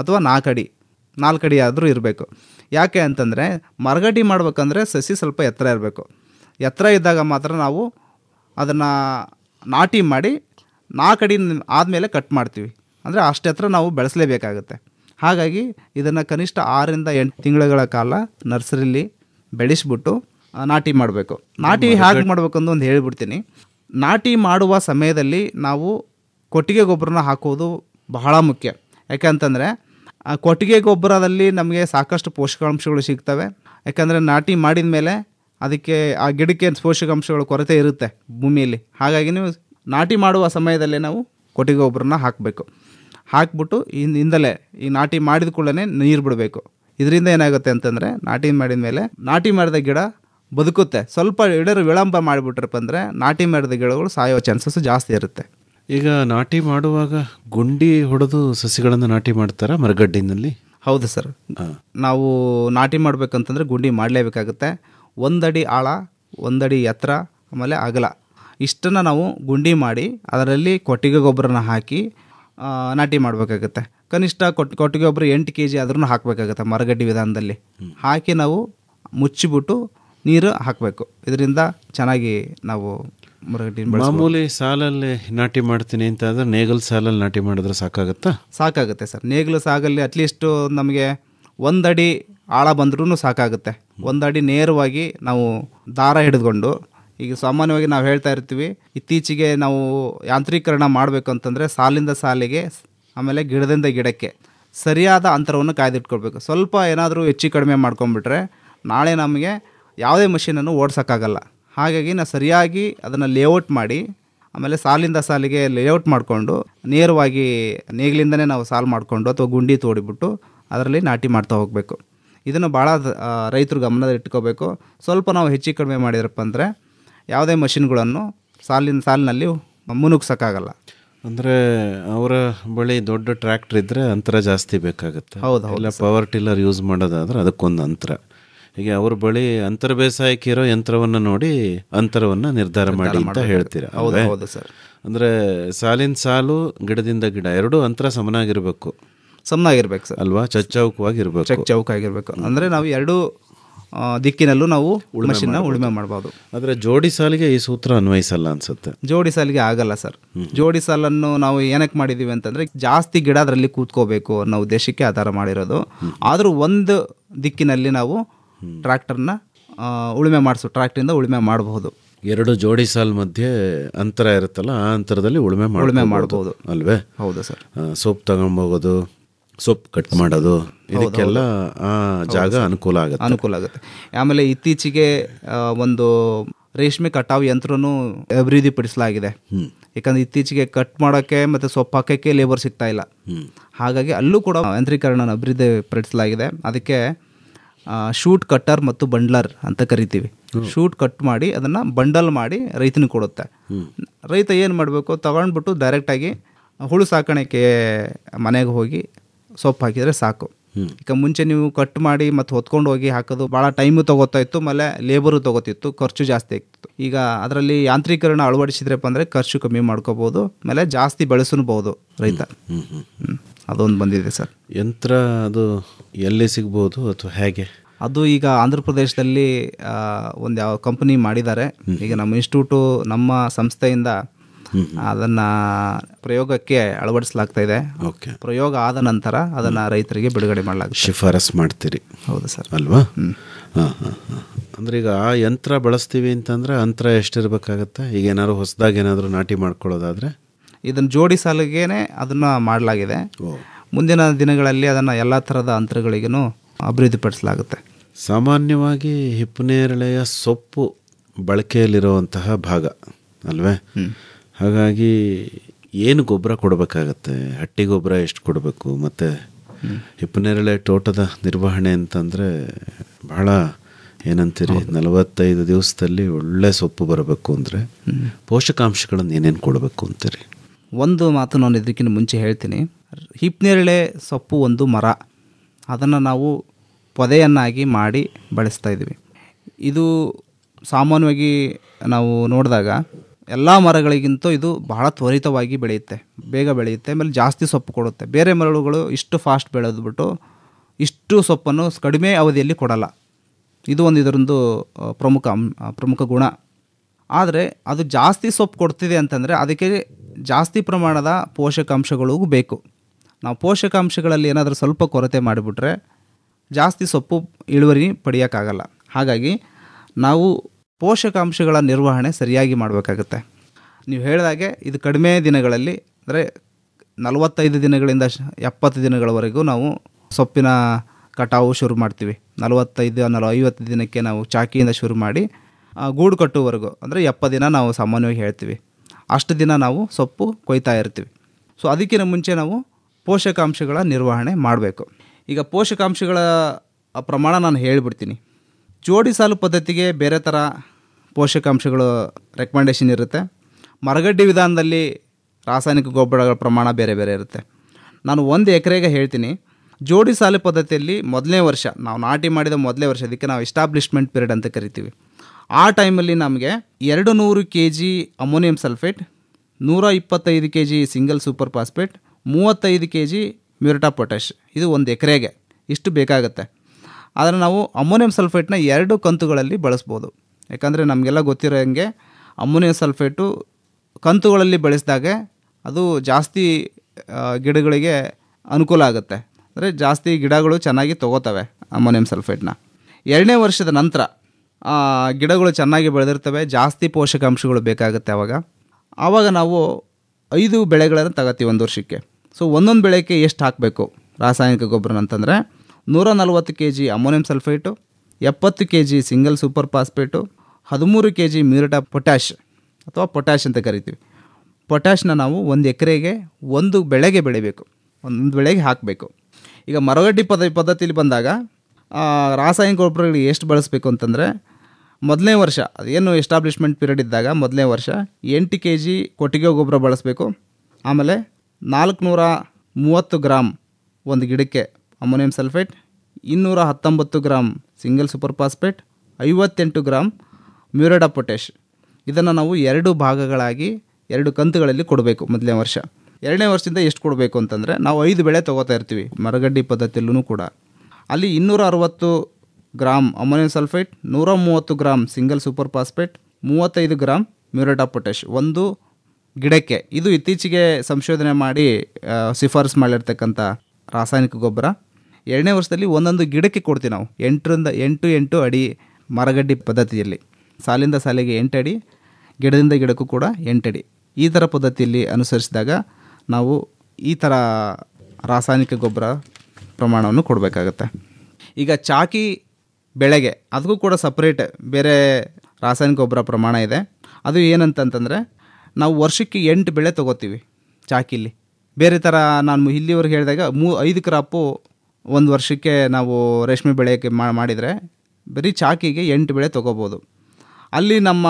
ಅಥವಾ ನಾಲ್ಕು ಅಡಿ ನಾಲ್ಕು ಅಡಿ ಆದರೂ ಇರಬೇಕು ಯಾಕೆ ಅಂತಂದರೆ ಮರಗಡಿ ಮಾಡಬೇಕಂದ್ರೆ ಸಸಿ ಸ್ವಲ್ಪ ಎತ್ತರ ಇರಬೇಕು ಎತ್ತರ ಇದ್ದಾಗ ಮಾತ್ರ ನಾವು ಅದನ್ನು ನಾಟಿ ಮಾಡಿ ನಾಲ್ಕು ಅಡಿ ಆದಮೇಲೆ ಕಟ್ ಮಾಡ್ತೀವಿ ಅಂದರೆ ಅಷ್ಟು ಎತ್ತರ ನಾವು ಬೆಳೆಸಲೇಬೇಕಾಗುತ್ತೆ ಹಾಗಾಗಿ ಇದನ್ನು ಕನಿಷ್ಠ ಆರರಿಂದ ಎಂಟು ತಿಂಗಳುಗಳ ಕಾಲ ನರ್ಸರಿಲಿ ಬೆಳೆಸ್ಬಿಟ್ಟು ನಾಟಿ ಮಾಡಬೇಕು ನಾಟಿ ಹೇಗೆ ಅಂತ ಒಂದು ಹೇಳಿಬಿಡ್ತೀನಿ ನಾಟಿ ಮಾಡುವ ಸಮಯದಲ್ಲಿ ನಾವು ಕೊಟ್ಟಿಗೆ ಗೊಬ್ಬರನ ಹಾಕೋದು ಬಹಳ ಮುಖ್ಯ ಯಾಕಂತಂದರೆ ಕೊಟ್ಟಿಗೆ ಗೊಬ್ಬರದಲ್ಲಿ ನಮಗೆ ಸಾಕಷ್ಟು ಪೋಷಕಾಂಶಗಳು ಸಿಗ್ತವೆ ಯಾಕಂದರೆ ನಾಟಿ ಮಾಡಿದ ಮೇಲೆ ಅದಕ್ಕೆ ಆ ಗಿಡಕ್ಕೆ ಪೋಷಕಾಂಶಗಳ ಕೊರತೆ ಇರುತ್ತೆ ಭೂಮಿಯಲ್ಲಿ ಹಾಗಾಗಿ ನೀವು ನಾಟಿ ಮಾಡುವ ಸಮಯದಲ್ಲೇ ನಾವು ಕೊಟ್ಟಿಗೆ ಗೊಬ್ಬರನ ಹಾಕಬೇಕು ಹಾಕ್ಬಿಟ್ಟು ಹಿಂದಲೇ ಈ ನಾಟಿ ಮಾಡಿದ ಕೂಡಲೇ ನೀರು ಬಿಡಬೇಕು ಇದರಿಂದ ಏನಾಗುತ್ತೆ ಅಂತಂದರೆ ನಾಟಿ ಮಾಡಿದ ಮೇಲೆ ನಾಟಿ ಮಾಡಿದ ಗಿಡ ಬದುಕುತ್ತೆ ಸ್ವಲ್ಪ ಇಡರು ವಿಳಂಬ ಮಾಡಿಬಿಟ್ರಪ್ಪ ಅಂದರೆ ನಾಟಿ ಮಾಡಿದ ಗಿಡಗಳು ಸಾಯೋ ಚಾನ್ಸಸ್ ಜಾಸ್ತಿ ಇರುತ್ತೆ ಈಗ ನಾಟಿ ಮಾಡುವಾಗ ಗುಂಡಿ ಹೊಡೆದು ಸಸಿಗಳನ್ನು ನಾಟಿ ಮಾಡ್ತಾರಾ ಮರಗಡ್ಡಿನಲ್ಲಿ ಹೌದು ಸರ್ ನಾವು ನಾಟಿ ಮಾಡಬೇಕಂತಂದ್ರೆ ಗುಂಡಿ ಮಾಡಲೇಬೇಕಾಗುತ್ತೆ ಒಂದಡಿ ಆಳ ಒಂದಡಿ ಎತ್ತರ ಆಮೇಲೆ ಅಗಲ ಇಷ್ಟನ್ನು ನಾವು ಗುಂಡಿ ಮಾಡಿ ಅದರಲ್ಲಿ ಕೊಟ್ಟಿಗೆ ಗೊಬ್ಬರನ ಹಾಕಿ ನಾಟಿ ಮಾಡಬೇಕಾಗುತ್ತೆ ಕನಿಷ್ಠ ಕೊಟ್ಟು ಕೊಟ್ಟಿಗೆ ಗೊಬ್ಬರ ಎಂಟು ಕೆ ಜಿ ಆದ್ರೂ ಹಾಕಬೇಕಾಗುತ್ತೆ ಮರಗಡ್ಡಿ ವಿಧಾನದಲ್ಲಿ ಹಾಕಿ ನಾವು ಮುಚ್ಚಿಬಿಟ್ಟು ನೀರು ಹಾಕಬೇಕು ಇದರಿಂದ ಚೆನ್ನಾಗಿ ನಾವು ಮಾಮೂಲಿ ಸಾಲಲ್ಲಿ ನಾಟಿ ಮಾಡ್ತೀನಿ ಅಂತ ಅಂದರೆ ನೇಗಲ್ ಸಾಲಲ್ಲಿ ನಾಟಿ ಮಾಡಿದ್ರೆ ಸಾಕಾಗುತ್ತಾ ಸಾಕಾಗುತ್ತೆ ಸರ್ ನೇಗಲು ಸಾಗಲ್ಲಿ ಅಟ್ಲೀಸ್ಟು ನಮಗೆ ಒಂದಡಿ ಆಳ ಬಂದ್ರೂ ಸಾಕಾಗುತ್ತೆ ಒಂದಡಿ ನೇರವಾಗಿ ನಾವು ದಾರ ಹಿಡಿದುಕೊಂಡು ಈಗ ಸಾಮಾನ್ಯವಾಗಿ ನಾವು ಹೇಳ್ತಾ ಇರ್ತೀವಿ ಇತ್ತೀಚೆಗೆ ನಾವು ಯಾಂತ್ರೀಕರಣ ಮಾಡಬೇಕು ಸಾಲಿಂದ ಸಾಲಿಗೆ ಆಮೇಲೆ ಗಿಡದಿಂದ ಗಿಡಕ್ಕೆ ಸರಿಯಾದ ಅಂತರವನ್ನು ಕಾಯ್ದಿಟ್ಕೊಳ್ಬೇಕು ಸ್ವಲ್ಪ ಏನಾದರೂ ಹೆಚ್ಚು ಕಡಿಮೆ ಮಾಡ್ಕೊಂಬಿಟ್ರೆ ನಾಳೆ ನಮಗೆ ಯಾವುದೇ ಮಷೀನನ್ನು ಓಡಿಸೋಕ್ಕಾಗಲ್ಲ ಹಾಗಾಗಿ ನಾವು ಸರಿಯಾಗಿ ಅದನ್ನು ಲೇಔಟ್ ಮಾಡಿ ಆಮೇಲೆ ಸಾಲಿಂದ ಸಾಲಿಗೆ ಲೇಔಟ್ ಮಾಡಿಕೊಂಡು ನೇರವಾಗಿ ನೇಗಿಲಿಂದನೇ ನಾವು ಸಾಲು ಮಾಡಿಕೊಂಡು ಅಥವಾ ಗುಂಡಿ ತೋಡಿಬಿಟ್ಟು ಅದರಲ್ಲಿ ನಾಟಿ ಮಾಡ್ತಾ ಹೋಗಬೇಕು ಇದನ್ನು ಭಾಳ ರೈತರು ಗಮನದಲ್ಲಿಟ್ಕೋಬೇಕು ಇಟ್ಕೋಬೇಕು ಸ್ವಲ್ಪ ನಾವು ಹೆಚ್ಚು ಕಡಿಮೆ ಮಾಡಿದ್ರಪ್ಪ ಅಂದರೆ ಯಾವುದೇ ಮಷಿನ್ಗಳನ್ನು ಸಾಲಿನ ಸಾಲಿನಲ್ಲಿ ಮುನುಗ್ಸೋಕ್ಕಾಗಲ್ಲ ಅಂದರೆ ಅವರ ಬಳಿ ದೊಡ್ಡ ಟ್ರ್ಯಾಕ್ಟರ್ ಇದ್ದರೆ ಅಂತರ ಜಾಸ್ತಿ ಬೇಕಾಗುತ್ತೆ ಹೌದು ಇಲ್ಲ ಪವರ್ ಟಿಲ್ಲರ್ ಯೂಸ್ ಮಾಡೋದಾದ್ರೆ ಅದಕ್ಕೊಂದು ಅಂತರ ಹೀಗೆ ಅವ್ರ ಬಳಿ ಅಂತರ ಬೇಸಾಯಕ್ಕೆ ಇರೋ ಯಂತ್ರವನ್ನು ನೋಡಿ ಅಂತರವನ್ನ ನಿರ್ಧಾರ ಮಾಡಿ ಅಂತ ಹೇಳ್ತೀರಾ ಹೌದು ಸರ್ ಅಂದರೆ ಸಾಲಿನ ಸಾಲು ಗಿಡದಿಂದ ಗಿಡ ಎರಡು ಅಂತರ ಸಮನಾಗಿರಬೇಕು ಸಮನಾಗಿರ್ಬೇಕು ಸರ್ ಅಲ್ವಾ ಚಚ್ಚೌಕವಾಗಿರ್ಬೇಕು ಚಚ್ಚೌಕಾಗಿರ್ಬೇಕು ಅಂದ್ರೆ ನಾವು ಎರಡು ದಿಕ್ಕಿನಲ್ಲೂ ನಾವು ಉಳುಮೆಶನ್ನ ಉಳುಮೆ ಮಾಡಬಹುದು ಆದ್ರೆ ಜೋಡಿ ಸಾಲಿಗೆ ಈ ಸೂತ್ರ ಅನ್ವಯಿಸಲ್ಲ ಅನ್ಸುತ್ತೆ ಜೋಡಿ ಸಾಲಿಗೆ ಆಗಲ್ಲ ಸರ್ ಜೋಡಿ ಸಾಲನ್ನು ನಾವು ಏನಕ್ಕೆ ಮಾಡಿದ್ದೀವಿ ಅಂತಂದ್ರೆ ಜಾಸ್ತಿ ಗಿಡ ಅದರಲ್ಲಿ ಕೂತ್ಕೋಬೇಕು ಅನ್ನೋ ಉದ್ದೇಶಕ್ಕೆ ಆಧಾರ ಮಾಡಿರೋದು ಆದರೂ ಒಂದು ದಿಕ್ಕಿನಲ್ಲಿ ನಾವು ಟ್ರ್ಯಾಕ್ಟರ್ನ ಉಳುಮೆ ಮಾಡಿಸು ಟ್ರ್ಯಾಕ್ಟರಿಂದ ಉಳುಮೆ ಮಾಡಬಹುದು ಎರಡು ಜೋಡಿ ಸಾಲ್ ಮಧ್ಯೆ ಅಂತರ ಇರುತ್ತಲ್ಲ ಆ ಅಂತರದಲ್ಲಿ ಉಳುಮೆ ಉಳುಮೆ ಮಾಡಬಹುದು ಅಲ್ವೇ ಹೌದು ಸರ್ ಸೊಪ್ಪು ತಗೊಂಬೋಗೋದು ಸೊಪ್ಪು ಕಟ್ ಮಾಡೋದು ಇದಕ್ಕೆಲ್ಲ ಆ ಜಾಗ ಅನುಕೂಲ ಆಗುತ್ತೆ ಅನುಕೂಲ ಆಗುತ್ತೆ ಆಮೇಲೆ ಇತ್ತೀಚೆಗೆ ಒಂದು ರೇಷ್ಮೆ ಕಟಾವು ಅಭಿವೃದ್ಧಿ ಅಭಿವೃದ್ಧಿಪಡಿಸಲಾಗಿದೆ ಯಾಕಂದ್ರೆ ಇತ್ತೀಚೆಗೆ ಕಟ್ ಮಾಡೋಕ್ಕೆ ಮತ್ತು ಸೊಪ್ಪು ಹಾಕೋಕ್ಕೆ ಲೇಬರ್ ಸಿಗ್ತಾ ಇಲ್ಲ ಹಾಗಾಗಿ ಅಲ್ಲೂ ಕೂಡ ಯಂತ್ರೀಕರಣ ಅಭಿವೃದ್ಧಿಪಡಿಸಲಾಗಿದೆ ಅದಕ್ಕೆ ಶೂಟ್ ಕಟ್ಟರ್ ಮತ್ತು ಬಂಡ್ಲರ್ ಅಂತ ಕರಿತೀವಿ ಶೂಟ್ ಕಟ್ ಮಾಡಿ ಅದನ್ನು ಬಂಡಲ್ ಮಾಡಿ ರೈತನಿಗೆ ಕೊಡುತ್ತೆ ರೈತ ಏನು ಮಾಡಬೇಕು ತಗೊಂಡ್ಬಿಟ್ಟು ಡೈರೆಕ್ಟಾಗಿ ಹುಳು ಸಾಕಾಣಿಕೆ ಮನೆಗೆ ಹೋಗಿ ಸೊಪ್ಪು ಹಾಕಿದರೆ ಸಾಕು ಈಗ ಮುಂಚೆ ನೀವು ಕಟ್ ಮಾಡಿ ಮತ್ತು ಹೊತ್ಕೊಂಡು ಹೋಗಿ ಹಾಕೋದು ಭಾಳ ಟೈಮು ತೊಗೋತಾ ಇತ್ತು ಆಮೇಲೆ ಲೇಬರು ತೊಗೋತಿತ್ತು ಖರ್ಚು ಜಾಸ್ತಿ ಆಗ್ತಿತ್ತು ಈಗ ಅದರಲ್ಲಿ ಯಾಂತ್ರೀಕರಣ ಅಳವಡಿಸಿದ್ರಪ್ಪ ಅಂದರೆ ಖರ್ಚು ಕಮ್ಮಿ ಮಾಡ್ಕೋಬೋದು ಮೇಲೆ ಜಾಸ್ತಿ ಬೆಳೆಸಬಹುದು ರೈತ ಅದೊಂದು ಬಂದಿದೆ ಸರ್ ಯಂತ್ರ ಅದು ಎಲ್ಲಿ ಸಿಗ್ಬೋದು ಅಥವಾ ಹೇಗೆ ಅದು ಈಗ ಆಂಧ್ರ ಪ್ರದೇಶದಲ್ಲಿ ಒಂದು ಯಾವ ಕಂಪನಿ ಮಾಡಿದ್ದಾರೆ ಈಗ ನಮ್ಮ ಇನ್ಸ್ಟಿಟ್ಯೂಟು ನಮ್ಮ ಸಂಸ್ಥೆಯಿಂದ ಅದನ್ನು ಪ್ರಯೋಗಕ್ಕೆ ಅಳವಡಿಸಲಾಗ್ತಾ ಇದೆ ಪ್ರಯೋಗ ಆದ ನಂತರ ಅದನ್ನು ರೈತರಿಗೆ ಬಿಡುಗಡೆ ಮಾಡಲಾಗುತ್ತೆ ಶಿಫಾರಸ್ ಮಾಡ್ತೀರಿ ಹೌದು ಸರ್ ಅಲ್ವಾ ಹಾಂ ಹಾಂ ಈಗ ಆ ಯಂತ್ರ ಬಳಸ್ತೀವಿ ಅಂತಂದ್ರೆ ಅಂತರ ಎಷ್ಟಿರಬೇಕಾಗತ್ತೆ ಈಗ ಏನಾದ್ರು ಹೊಸದಾಗಿ ಏನಾದರೂ ನಾಟಿ ಮಾಡ್ಕೊಳ್ಳೋದಾದರೆ ಇದನ್ನು ಜೋಡಿ ಅದನ್ನು ಮಾಡಲಾಗಿದೆ ಮುಂದಿನ ದಿನಗಳಲ್ಲಿ ಅದನ್ನು ಎಲ್ಲ ಥರದ ಅಂತರಗಳಿಗೂ ಅಭಿವೃದ್ಧಿಪಡಿಸಲಾಗುತ್ತೆ ಸಾಮಾನ್ಯವಾಗಿ ಹಿಪ್ಪನೇರಳೆಯ ಸೊಪ್ಪು ಬಳಕೆಯಲ್ಲಿರುವಂತಹ ಭಾಗ ಅಲ್ವೇ ಹಾಗಾಗಿ ಏನು ಗೊಬ್ಬರ ಕೊಡಬೇಕಾಗತ್ತೆ ಹಟ್ಟಿ ಗೊಬ್ಬರ ಎಷ್ಟು ಕೊಡಬೇಕು ಮತ್ತು ಹಿಪ್ಪನೇರಳೆ ತೋಟದ ನಿರ್ವಹಣೆ ಅಂತಂದರೆ ಬಹಳ ಏನಂತೀರಿ ನಲವತ್ತೈದು ದಿವಸದಲ್ಲಿ ಒಳ್ಳೆ ಸೊಪ್ಪು ಬರಬೇಕು ಅಂದರೆ ಪೋಷಕಾಂಶಗಳನ್ನು ಏನೇನು ಕೊಡಬೇಕು ಅಂತೀರಿ ಒಂದು ಮಾತು ನಾನು ಇದಕ್ಕಿಂತ ಮುಂಚೆ ಹೇಳ್ತೀನಿ ಹಿಪ್ನೇರಳೆ ಸೊಪ್ಪು ಒಂದು ಮರ ಅದನ್ನು ನಾವು ಪೊದೆಯನ್ನಾಗಿ ಮಾಡಿ ಬಳಸ್ತಾ ಇದು ಸಾಮಾನ್ಯವಾಗಿ ನಾವು ನೋಡಿದಾಗ ಎಲ್ಲ ಮರಗಳಿಗಿಂತ ಇದು ಬಹಳ ತ್ವರಿತವಾಗಿ ಬೆಳೆಯುತ್ತೆ ಬೇಗ ಬೆಳೆಯುತ್ತೆ ಆಮೇಲೆ ಜಾಸ್ತಿ ಸೊಪ್ಪು ಕೊಡುತ್ತೆ ಬೇರೆ ಮರಳುಗಳು ಇಷ್ಟು ಫಾಸ್ಟ್ ಬೆಳೆದ್ಬಿಟ್ಟು ಇಷ್ಟು ಸೊಪ್ಪನ್ನು ಕಡಿಮೆ ಅವಧಿಯಲ್ಲಿ ಕೊಡಲ್ಲ ಇದು ಒಂದು ಇದರೊಂದು ಪ್ರಮುಖ ಪ್ರಮುಖ ಗುಣ ಆದರೆ ಅದು ಜಾಸ್ತಿ ಸೊಪ್ಪು ಕೊಡ್ತಿದೆ ಅಂತಂದರೆ ಅದಕ್ಕೆ ಜಾಸ್ತಿ ಪ್ರಮಾಣದ ಪೋಷಕಾಂಶಗಳು ಬೇಕು ನಾವು ಪೋಷಕಾಂಶಗಳಲ್ಲಿ ಏನಾದರೂ ಸ್ವಲ್ಪ ಕೊರತೆ ಮಾಡಿಬಿಟ್ರೆ ಜಾಸ್ತಿ ಸೊಪ್ಪು ಇಳುವರಿ ಪಡೆಯೋಕ್ಕಾಗಲ್ಲ ಹಾಗಾಗಿ ನಾವು ಪೋಷಕಾಂಶಗಳ ನಿರ್ವಹಣೆ ಸರಿಯಾಗಿ ಮಾಡಬೇಕಾಗುತ್ತೆ ನೀವು ಹೇಳಿದಾಗೆ ಇದು ಕಡಿಮೆ ದಿನಗಳಲ್ಲಿ ಅಂದರೆ ನಲವತ್ತೈದು ದಿನಗಳಿಂದ ಎಪ್ಪತ್ತು ದಿನಗಳವರೆಗೂ ನಾವು ಸೊಪ್ಪಿನ ಕಟಾವು ಶುರು ಮಾಡ್ತೀವಿ ನಲವತ್ತೈದು ನಲ ಐವತ್ತು ದಿನಕ್ಕೆ ನಾವು ಚಾಕಿಯಿಂದ ಶುರು ಮಾಡಿ ಗೂಡು ಕಟ್ಟುವರೆಗೂ ಅಂದರೆ ಎಪ್ಪತ್ತು ದಿನ ನಾವು ಸಾಮಾನ್ಯವಾಗಿ ಹೇಳ್ತೀವಿ ಅಷ್ಟು ದಿನ ನಾವು ಸೊಪ್ಪು ಕೊಯ್ತಾ ಇರ್ತೀವಿ ಸೊ ಅದಕ್ಕಿಂತ ಮುಂಚೆ ನಾವು ಪೋಷಕಾಂಶಗಳ ನಿರ್ವಹಣೆ ಮಾಡಬೇಕು ಈಗ ಪೋಷಕಾಂಶಗಳ ಪ್ರಮಾಣ ನಾನು ಹೇಳಿಬಿಡ್ತೀನಿ ಜೋಡಿ ಸಾಲು ಪದ್ಧತಿಗೆ ಬೇರೆ ಥರ ಪೋಷಕಾಂಶಗಳು ರೆಕಮೆಂಡೇಷನ್ ಇರುತ್ತೆ ಮರಗಡ್ಡಿ ವಿಧಾನದಲ್ಲಿ ರಾಸಾಯನಿಕ ಗೊಬ್ಬರಗಳ ಪ್ರಮಾಣ ಬೇರೆ ಬೇರೆ ಇರುತ್ತೆ ನಾನು ಒಂದು ಎಕರೆಗೆ ಹೇಳ್ತೀನಿ ಜೋಡಿ ಸಾಲು ಪದ್ಧತಿಯಲ್ಲಿ ಮೊದಲನೇ ವರ್ಷ ನಾವು ನಾಟಿ ಮಾಡಿದ ಮೊದಲನೇ ವರ್ಷ ಅದಕ್ಕೆ ನಾವು ಎಸ್ಟಾಬ್ಲಿಷ್ಮೆಂಟ್ ಪೀರಿಯಡ್ ಅಂತ ಕರಿತೀವಿ ಆ ಟೈಮಲ್ಲಿ ನಮಗೆ ಎರಡು ನೂರು ಕೆ ಜಿ ಅಮೋನಿಯಂ ಸಲ್ಫೇಟ್ ನೂರ ಇಪ್ಪತ್ತೈದು K G single super phosphate ಮೂವತ್ತೈದು ಕೆ ಜಿ ಮ್ಯೂರಟಾ ಪೊಟ್ಯಾಶ್ ಇದು ಒಂದು ಎಕರೆಗೆ ಇಷ್ಟು ಬೇಕಾಗುತ್ತೆ ಆದರೆ ನಾವು ಅಮೋನಿಯಂ ಸಲ್ಫೇಟ್ನ ಎರಡು ಕಂತುಗಳಲ್ಲಿ ಬಳಸ್ಬೋದು ಯಾಕಂದರೆ ನಮಗೆಲ್ಲ ಗೊತ್ತಿರೋ ಹಾಗೆ ಅಮೋನಿಯಂ ಸಲ್ಫೇಟು ಕಂತುಗಳಲ್ಲಿ ಬಳಸಿದಾಗ ಅದು ಜಾಸ್ತಿ ಗಿಡಗಳಿಗೆ ಅನುಕೂಲ ಆಗುತ್ತೆ ಅಂದರೆ ಜಾಸ್ತಿ ಗಿಡಗಳು ಚೆನ್ನಾಗಿ ತೊಗೋತವೆ ಅಮೋನಿಯಂ ಸಲ್ಫೇಟ್ನ ಎರಡನೇ ವರ್ಷದ ನಂತರ ಗಿಡಗಳು ಚೆನ್ನಾಗಿ ಬೆಳೆದಿರ್ತವೆ ಜಾಸ್ತಿ ಪೋಷಕಾಂಶಗಳು ಬೇಕಾಗುತ್ತೆ ಅವಾಗ ಆವಾಗ ನಾವು ಐದು ಬೆಳೆಗಳನ್ನು ತಗೋತೀವಿ ಒಂದು ವರ್ಷಕ್ಕೆ ಸೊ ಒಂದೊಂದು ಬೆಳೆಗೆ ಎಷ್ಟು ಹಾಕಬೇಕು ರಾಸಾಯನಿಕ ಗೊಬ್ಬರ ಅಂತಂದರೆ ನೂರ ನಲ್ವತ್ತು ಕೆ ಜಿ ಅಮೋನಿಯಂ ಸಲ್ಫೇಟು ಎಪ್ಪತ್ತು K G single super phosphate ಹದಿಮೂರು ಕೆ ಜಿ ಮೀರಟ ಪೊಟ್ಯಾಶ್ ಅಥವಾ ಪೊಟ್ಯಾಶ್ ಅಂತ ಕರಿತೀವಿ ಪೊಟ್ಯಾಶ್ನ ನಾವು ಒಂದು ಎಕರೆಗೆ ಒಂದು ಬೆಳೆಗೆ ಬೆಳಿಬೇಕು ಒಂದೊಂದು ಬೆಳೆಗೆ ಹಾಕಬೇಕು ಈಗ ಮರಗಡ್ಡಿ ಪದ ಪದ್ಧತಿಲಿ ಬಂದಾಗ ರಾಸಾಯನಿಕ ಗೊಬ್ಬರಗಳಿಗೆ ಎಷ್ಟು ಬಳಸಬೇಕು ಅಂತಂದರೆ ಮೊದಲನೇ ವರ್ಷ ಅದೇನು ಎಸ್ಟಾಬ್ಲಿಷ್ಮೆಂಟ್ ಪೀರಿಯಡ್ ಇದ್ದಾಗ ಮೊದಲನೇ ವರ್ಷ ಎಂಟು ಕೆ ಜಿ ಕೊಟ್ಟಿಗೆ ಗೊಬ್ಬರ ಬಳಸಬೇಕು ಆಮೇಲೆ ನಾಲ್ಕುನೂರ ಮೂವತ್ತು ಗ್ರಾಮ್ ಒಂದು ಗಿಡಕ್ಕೆ ಅಮೋನಿಯಂ ಸಲ್ಫೇಟ್ ಇನ್ನೂರ ಹತ್ತೊಂಬತ್ತು ಗ್ರಾಮ್ ಸಿಂಗಲ್ ಸೂಪರ್ ಪಾಸ್ಪೇಟ್ ಐವತ್ತೆಂಟು ಗ್ರಾಮ್ ಮ್ಯೂರೇಡಾ ಪೊಟ್ಯಾಶ್ ಇದನ್ನು ನಾವು ಎರಡು ಭಾಗಗಳಾಗಿ ಎರಡು ಕಂತುಗಳಲ್ಲಿ ಕೊಡಬೇಕು ಮೊದಲನೇ ವರ್ಷ ಎರಡನೇ ವರ್ಷದಿಂದ ಎಷ್ಟು ಕೊಡಬೇಕು ಅಂತಂದರೆ ನಾವು ಐದು ಬೆಳೆ ತೊಗೋತಾ ಇರ್ತೀವಿ ಮರಗಡ್ಡಿ ಪದ್ಧತಿಯಲ್ಲೂ ಕೂಡ ಅಲ್ಲಿ ಇನ್ನೂರ ಅರವತ್ತು ಗ್ರಾಂ ಅಮೋನಿಯಂ ಸಲ್ಫೈಟ್ ನೂರ ಮೂವತ್ತು ಗ್ರಾಂ ಸಿಂಗಲ್ ಸೂಪರ್ ಫಾಸ್ಫೇಟ್ ಮೂವತ್ತೈದು ಗ್ರಾಂ ಮ್ಯೂರೇಟ್ ಆಫ್ ಪೊಟ್ಯಾಶ್ ಒಂದು ಗಿಡಕ್ಕೆ ಇದು ಇತ್ತೀಚೆಗೆ ಸಂಶೋಧನೆ ಮಾಡಿ ಶಿಫಾರಸು ಮಾಡಿರ್ತಕ್ಕಂಥ ರಾಸಾಯನಿಕ ಗೊಬ್ಬರ ಎರಡನೇ ವರ್ಷದಲ್ಲಿ ಒಂದೊಂದು ಗಿಡಕ್ಕೆ ಕೊಡ್ತೀವಿ ನಾವು ಎಂಟರಿಂದ ಎಂಟು ಎಂಟು ಅಡಿ ಮರಗಡ್ಡಿ ಪದ್ಧತಿಯಲ್ಲಿ ಸಾಲಿಂದ ಸಾಲಿಗೆ ಎಂಟು ಅಡಿ ಗಿಡದಿಂದ ಗಿಡಕ್ಕೂ ಕೂಡ ಅಡಿ ಈ ಥರ ಪದ್ಧತಿಯಲ್ಲಿ ಅನುಸರಿಸಿದಾಗ ನಾವು ಈ ಥರ ರಾಸಾಯನಿಕ ಗೊಬ್ಬರ ಪ್ರಮಾಣವನ್ನು ಕೊಡಬೇಕಾಗತ್ತೆ ಈಗ ಚಾಕಿ ಬೆಳೆಗೆ ಅದಕ್ಕೂ ಕೂಡ ಸಪ್ರೇಟ್ ಬೇರೆ ರಾಸಾಯನಿಕ ಗೊಬ್ಬರ ಪ್ರಮಾಣ ಇದೆ ಅದು ಏನಂತಂತಂದರೆ ನಾವು ವರ್ಷಕ್ಕೆ ಎಂಟು ಬೆಳೆ ತೊಗೋತೀವಿ ಚಾಕಿಲಿ ಬೇರೆ ಥರ ನಾನು ಇಲ್ಲಿವರೆಗೆ ಹೇಳಿದಾಗ ಮೂ ಐದು ಕ್ರಾಪು ಒಂದು ವರ್ಷಕ್ಕೆ ನಾವು ರೇಷ್ಮೆ ಬೆಳೆಗೆ ಮಾಡಿದರೆ ಬರೀ ಚಾಕಿಗೆ ಎಂಟು ಬೆಳೆ ತೊಗೋಬೋದು ಅಲ್ಲಿ ನಮ್ಮ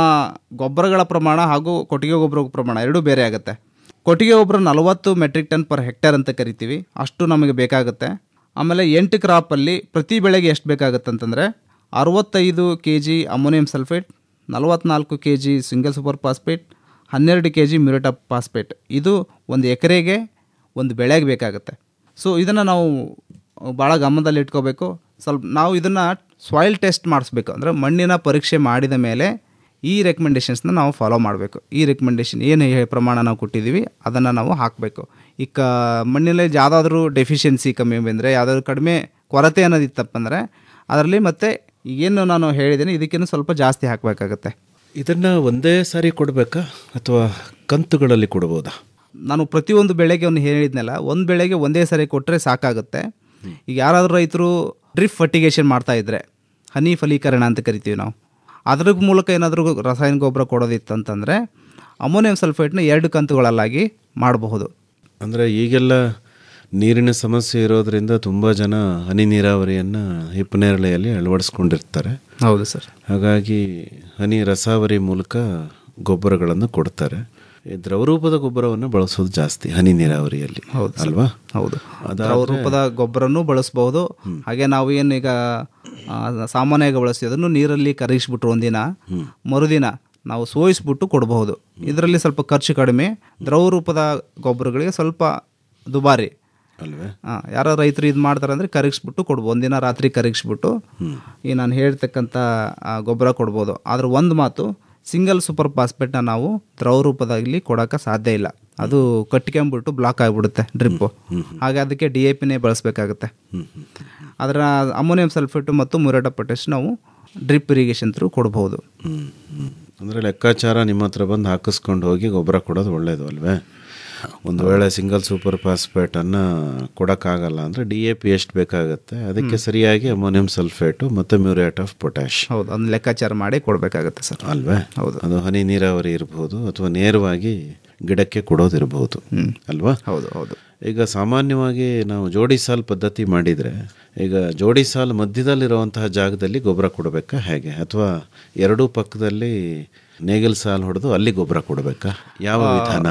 ಗೊಬ್ಬರಗಳ ಪ್ರಮಾಣ ಹಾಗೂ ಕೊಟ್ಟಿಗೆ ಗೊಬ್ಬರ ಪ್ರಮಾಣ ಎರಡೂ ಬೇರೆ ಆಗುತ್ತೆ ಕೊಟ್ಟಿಗೆ ಗೊಬ್ಬರ ನಲವತ್ತು ಮೆಟ್ರಿಕ್ ಟನ್ ಪರ್ ಹೆಕ್ಟೇರ್ ಅಂತ ಕರಿತೀವಿ ಅಷ್ಟು ನಮಗೆ ಬೇಕಾಗುತ್ತೆ ಆಮೇಲೆ ಎಂಟು ಕ್ರಾಪಲ್ಲಿ ಪ್ರತಿ ಬೆಳೆಗೆ ಎಷ್ಟು ಬೇಕಾಗುತ್ತಂತಂದರೆ ಅರವತ್ತೈದು ಕೆ ಜಿ ಅಮೋನಿಯಂ ಸಲ್ಫೇಟ್ ನಲವತ್ನಾಲ್ಕು K G single super phosphate ಹನ್ನೆರಡು ಕೆ ಜಿ ಮ್ಯೂರೇಟ್ ಪಾಸ್ಪೇಟ್ ಇದು ಒಂದು ಎಕರೆಗೆ ಒಂದು ಬೆಳೆಗೆ ಬೇಕಾಗುತ್ತೆ ಸೊ ಇದನ್ನು ನಾವು ಭಾಳ ಗಮನದಲ್ಲಿ ಇಟ್ಕೋಬೇಕು ಸ್ವಲ್ಪ ನಾವು ಇದನ್ನು ಸಾಯಿಲ್ ಟೆಸ್ಟ್ ಮಾಡಿಸ್ಬೇಕು ಅಂದರೆ ಮಣ್ಣಿನ ಪರೀಕ್ಷೆ ಮಾಡಿದ ಮೇಲೆ ಈ ರೆಕಮೆಂಡೇಷನ್ಸ್ನ ನಾವು ಫಾಲೋ ಮಾಡಬೇಕು ಈ ರೆಕಮೆಂಡೇಷನ್ ಏನು ಪ್ರಮಾಣ ನಾವು ಕೊಟ್ಟಿದ್ದೀವಿ ಅದನ್ನು ನಾವು ಹಾಕಬೇಕು ಈಗ ಮಣ್ಣಿನಲ್ಲಿ ಯಾವುದಾದ್ರೂ ಡೆಫಿಷಿಯನ್ಸಿ ಕಮ್ಮಿ ಬಂದರೆ ಯಾವುದಾದ್ರೂ ಕಡಿಮೆ ಕೊರತೆ ಅನ್ನೋದಿತ್ತಪ್ಪ ಅಂದರೆ ಅದರಲ್ಲಿ ಮತ್ತೆ ಏನು ನಾನು ಹೇಳಿದ್ದೀನಿ ಇದಕ್ಕಿಂತ ಸ್ವಲ್ಪ ಜಾಸ್ತಿ ಹಾಕಬೇಕಾಗತ್ತೆ ಇದನ್ನು ಒಂದೇ ಸಾರಿ ಕೊಡಬೇಕಾ ಅಥವಾ ಕಂತುಗಳಲ್ಲಿ ಕೊಡ್ಬೋದಾ ನಾನು ಪ್ರತಿಯೊಂದು ಬೆಳೆಗೆ ಅವ್ನು ಹೇಳಿದ್ನಲ್ಲ ಒಂದು ಬೆಳೆಗೆ ಒಂದೇ ಸಾರಿ ಕೊಟ್ಟರೆ ಸಾಕಾಗುತ್ತೆ ಈಗ ಯಾರಾದರೂ ರೈತರು ಡ್ರಿಪ್ ಫರ್ಟಿಗೇಷನ್ ಮಾಡ್ತಾಯಿದ್ರೆ ಹನಿ ಫಲೀಕರಣ ಅಂತ ಕರಿತೀವಿ ನಾವು ಅದ್ರ ಮೂಲಕ ಏನಾದರೂ ರಾಸಾಯನಿಕ ಗೊಬ್ಬರ ಕೊಡೋದಿತ್ತಂತಂದರೆ ಅಮೋನಿಯಂ ಸಲ್ಫೈಟ್ನ ಎರಡು ಕಂತುಗಳಲ್ಲಾಗಿ ಮಾಡಬಹುದು ಅಂದರೆ ಈಗೆಲ್ಲ ನೀರಿನ ಸಮಸ್ಯೆ ಇರೋದರಿಂದ ತುಂಬ ಜನ ಹನಿ ನೀರಾವರಿಯನ್ನು ಹಿಪ್ಪನೇರಳೆಯಲ್ಲಿ ಅಳವಡಿಸ್ಕೊಂಡಿರ್ತಾರೆ ಹೌದು ಸರ್ ಹಾಗಾಗಿ ಹನಿ ರಸಾವರಿ ಮೂಲಕ ಗೊಬ್ಬರಗಳನ್ನು ಕೊಡ್ತಾರೆ ದ್ರವರೂಪದ ಗೊಬ್ಬರವನ್ನು ಬಳಸೋದು ಜಾಸ್ತಿ ಹನಿ ನೀರಾವರಿಯಲ್ಲಿ ಹೌದು ಅಲ್ವಾ ಹೌದು ದ್ರವರೂಪದ ಗೊಬ್ಬರನೂ ಬಳಸಬಹುದು ಹಾಗೆ ನಾವು ಏನೀಗ ಸಾಮಾನ್ಯವಾಗಿ ಬಳಸಿ ಅದನ್ನು ನೀರಲ್ಲಿ ಕರಗಿಸ್ಬಿಟ್ರು ಒಂದಿನ ಮರುದಿನ ನಾವು ಸೋಯಿಸ್ಬಿಟ್ಟು ಕೊಡಬಹುದು ಇದರಲ್ಲಿ ಸ್ವಲ್ಪ ಖರ್ಚು ಕಡಿಮೆ ದ್ರವ ರೂಪದ ಗೊಬ್ಬರಗಳಿಗೆ ಸ್ವಲ್ಪ ದುಬಾರಿ ಅಲ್ವೇ ಹಾಂ ಯಾರೋ ರೈತರು ಇದು ಮಾಡ್ತಾರೆ ಅಂದರೆ ಕರಗಿಸ್ಬಿಟ್ಟು ಕೊಡ್ಬೋದು ಒಂದಿನ ರಾತ್ರಿ ಕರಗಿಸ್ಬಿಟ್ಟು ಈ ನಾನು ಹೇಳ್ತಕ್ಕಂಥ ಗೊಬ್ಬರ ಕೊಡ್ಬೋದು ಆದ್ರೆ ಒಂದು ಮಾತು ಸಿಂಗಲ್ ಸೂಪರ್ ಪಾಸ್ಪೆಟ್ನ ನಾವು ದ್ರವ ರೂಪದಲ್ಲಿ ಕೊಡೋಕೆ ಸಾಧ್ಯ ಇಲ್ಲ ಅದು ಕಟ್ಕೊಂಬಿಟ್ಟು ಬ್ಲಾಕ್ ಆಗಿಬಿಡುತ್ತೆ ಡ್ರಿಪ್ಪು ಹಾಗೆ ಅದಕ್ಕೆ ಡಿ ಎ ಪಿನೇ ಬಳಸಬೇಕಾಗುತ್ತೆ ಅದರ ಅಮೋನಿಯಂ ಸಲ್ಫೇಟು ಮತ್ತು ಮುರಾಟ ಪೊಟ್ಯಾಶ್ ನಾವು ಡ್ರಿಪ್ ಇರಿಗೇಷನ್ ತ್ರೂ ಕೊಡ್ಬೋದು ಅಂದರೆ ಲೆಕ್ಕಾಚಾರ ನಿಮ್ಮ ಹತ್ರ ಬಂದು ಹಾಕಿಸ್ಕೊಂಡು ಹೋಗಿ ಗೊಬ್ಬರ ಕೊಡೋದು ಒಳ್ಳೆಯದು ಅಲ್ವೇ ಒಂದು ವೇಳೆ ಸಿಂಗಲ್ ಸೂಪರ್ ಫಾಸ್ಫೇಟನ್ನು ಕೊಡೋಕ್ಕಾಗಲ್ಲ ಅಂದರೆ ಡಿ ಎ ಪಿ ಎಷ್ಟು ಬೇಕಾಗುತ್ತೆ ಅದಕ್ಕೆ ಸರಿಯಾಗಿ ಅಮೋನಿಯಂ ಸಲ್ಫೇಟು ಮತ್ತು ಮ್ಯೂರೇಟ್ ಆಫ್ ಪೊಟ್ಯಾಶ್ ಹೌದು ಅದನ್ನು ಲೆಕ್ಕಾಚಾರ ಮಾಡಿ ಕೊಡಬೇಕಾಗುತ್ತೆ ಸರ್ ಅಲ್ವೇ ಹೌದು ಅದು ಹನಿ ನೀರಾವರಿ ಇರ್ಬೋದು ಅಥವಾ ನೇರವಾಗಿ ಗಿಡಕ್ಕೆ ಕೊಡೋದಿರಬಹುದು ಅಲ್ವಾ ಹೌದು ಹೌದು ಈಗ ಸಾಮಾನ್ಯವಾಗಿ ನಾವು ಜೋಡಿ ಸಾಲ್ ಪದ್ಧತಿ ಮಾಡಿದರೆ ಈಗ ಜೋಡಿ ಸಾಲ್ ಮಧ್ಯದಲ್ಲಿರುವಂತಹ ಜಾಗದಲ್ಲಿ ಗೊಬ್ಬರ ಕೊಡಬೇಕಾ ಹೇಗೆ ಅಥವಾ ಎರಡೂ ಪಕ್ಕದಲ್ಲಿ ನೇಗಿಲ್ ಸಾಲ್ ಹೊಡೆದು ಅಲ್ಲಿ ಗೊಬ್ಬರ ಕೊಡಬೇಕಾ ಯಾವ ವಿಧಾನ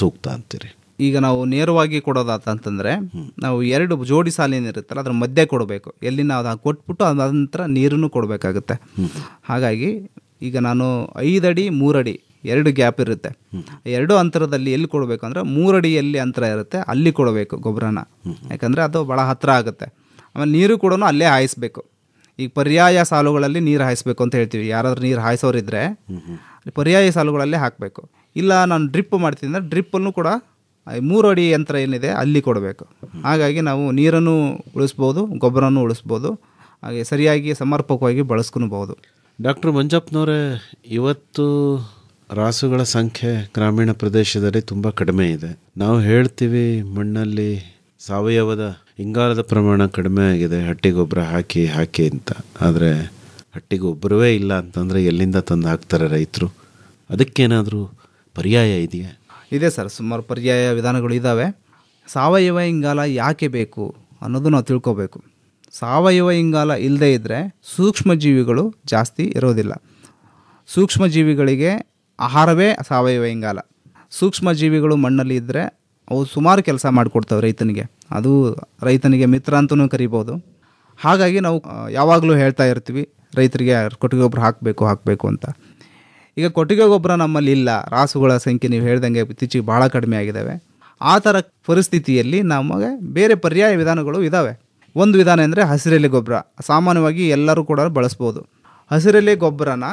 ಸೂಕ್ತ ಅಂತೀರಿ ಈಗ ನಾವು ನೇರವಾಗಿ ಕೊಡೋದಾತಂತಂದರೆ ನಾವು ಎರಡು ಜೋಡಿ ಏನಿರುತ್ತಲ್ಲ ಅದ್ರ ಮಧ್ಯೆ ಕೊಡಬೇಕು ಎಲ್ಲಿ ನಾವು ಅದು ಕೊಟ್ಬಿಟ್ಟು ಅದಾದ ನಂತರ ನೀರನ್ನು ಕೊಡಬೇಕಾಗುತ್ತೆ ಹಾಗಾಗಿ ಈಗ ನಾನು ಐದಡಿ ಮೂರಡಿ ಎರಡು ಗ್ಯಾಪ್ ಇರುತ್ತೆ ಎರಡು ಅಂತರದಲ್ಲಿ ಎಲ್ಲಿ ಕೊಡಬೇಕಂದ್ರೆ ಮೂರಡಿಯಲ್ಲಿ ಅಂತರ ಇರುತ್ತೆ ಅಲ್ಲಿ ಕೊಡಬೇಕು ಗೊಬ್ಬರನ ಯಾಕಂದರೆ ಅದು ಭಾಳ ಹತ್ತಿರ ಆಗುತ್ತೆ ಆಮೇಲೆ ನೀರು ಕೂಡ ಅಲ್ಲೇ ಹಾಯಿಸ್ಬೇಕು ಈಗ ಪರ್ಯಾಯ ಸಾಲುಗಳಲ್ಲಿ ನೀರು ಹಾಯಿಸ್ಬೇಕು ಅಂತ ಹೇಳ್ತೀವಿ ಯಾರಾದರೂ ನೀರು ಹಾಯಿಸೋರಿದ್ರೆ ಪರ್ಯಾಯ ಸಾಲುಗಳಲ್ಲೇ ಹಾಕಬೇಕು ಇಲ್ಲ ನಾನು ಡ್ರಿಪ್ ಮಾಡ್ತೀನಿ ಅಂದರೆ ಡ್ರಿಪ್ಪನ್ನು ಕೂಡ ಮೂರು ಅಡಿ ಯಂತ್ರ ಏನಿದೆ ಅಲ್ಲಿ ಕೊಡಬೇಕು ಹಾಗಾಗಿ ನಾವು ನೀರನ್ನು ಉಳಿಸ್ಬೋದು ಗೊಬ್ಬರನೂ ಉಳಿಸ್ಬೋದು ಹಾಗೆ ಸರಿಯಾಗಿ ಸಮರ್ಪಕವಾಗಿ ಬಳಸ್ಕೊಳ್ಬೋದು ಡಾಕ್ಟರ್ ಮಂಜಪ್ಪನವರೇ ಇವತ್ತು ರಾಸುಗಳ ಸಂಖ್ಯೆ ಗ್ರಾಮೀಣ ಪ್ರದೇಶದಲ್ಲಿ ತುಂಬ ಕಡಿಮೆ ಇದೆ ನಾವು ಹೇಳ್ತೀವಿ ಮಣ್ಣಲ್ಲಿ ಸಾವಯವದ ಇಂಗಾಲದ ಪ್ರಮಾಣ ಕಡಿಮೆ ಆಗಿದೆ ಹಟ್ಟಿ ಗೊಬ್ಬರ ಹಾಕಿ ಹಾಕಿ ಅಂತ ಆದರೆ ಹಟ್ಟಿ ಗೊಬ್ಬರವೇ ಇಲ್ಲ ಅಂತಂದರೆ ಎಲ್ಲಿಂದ ತಂದು ಹಾಕ್ತಾರೆ ರೈತರು ಅದಕ್ಕೇನಾದರೂ ಪರ್ಯಾಯ ಇದೆಯಾ ಇದೆ ಸರ್ ಸುಮಾರು ಪರ್ಯಾಯ ವಿಧಾನಗಳು ಇದ್ದಾವೆ ಸಾವಯವ ಇಂಗಾಲ ಯಾಕೆ ಬೇಕು ಅನ್ನೋದು ನಾವು ತಿಳ್ಕೋಬೇಕು ಸಾವಯವ ಇಂಗಾಲ ಇಲ್ಲದೇ ಇದ್ದರೆ ಜೀವಿಗಳು ಜಾಸ್ತಿ ಇರೋದಿಲ್ಲ ಸೂಕ್ಷ್ಮ ಜೀವಿಗಳಿಗೆ ಆಹಾರವೇ ಸಾವಯವ ಇಂಗಾಲ ಸೂಕ್ಷ್ಮ ಜೀವಿಗಳು ಮಣ್ಣಲ್ಲಿ ಇದ್ದರೆ ಅವು ಸುಮಾರು ಕೆಲಸ ಮಾಡಿಕೊಡ್ತವೆ ರೈತನಿಗೆ ಅದು ರೈತನಿಗೆ ಮಿತ್ರ ಅಂತಲೂ ಕರಿಬೋದು ಹಾಗಾಗಿ ನಾವು ಯಾವಾಗಲೂ ಹೇಳ್ತಾ ಇರ್ತೀವಿ ರೈತರಿಗೆ ಕೊಟ್ಟಿಗೆ ಗೊಬ್ಬರ ಹಾಕಬೇಕು ಹಾಕಬೇಕು ಅಂತ ಈಗ ಕೊಟ್ಟಿಗೆ ಗೊಬ್ಬರ ನಮ್ಮಲ್ಲಿ ಇಲ್ಲ ರಾಸುಗಳ ಸಂಖ್ಯೆ ನೀವು ಹೇಳ್ದಂಗೆ ಇತ್ತೀಚೆಗೆ ಭಾಳ ಕಡಿಮೆ ಆಗಿದ್ದಾವೆ ಆ ಥರ ಪರಿಸ್ಥಿತಿಯಲ್ಲಿ ನಮಗೆ ಬೇರೆ ಪರ್ಯಾಯ ವಿಧಾನಗಳು ಇದ್ದಾವೆ ಒಂದು ವಿಧಾನ ಅಂದರೆ ಹಸಿರೆಲೆ ಗೊಬ್ಬರ ಸಾಮಾನ್ಯವಾಗಿ ಎಲ್ಲರೂ ಕೂಡ ಬಳಸ್ಬೋದು ಹಸಿರೆಲೆ ಗೊಬ್ಬರನ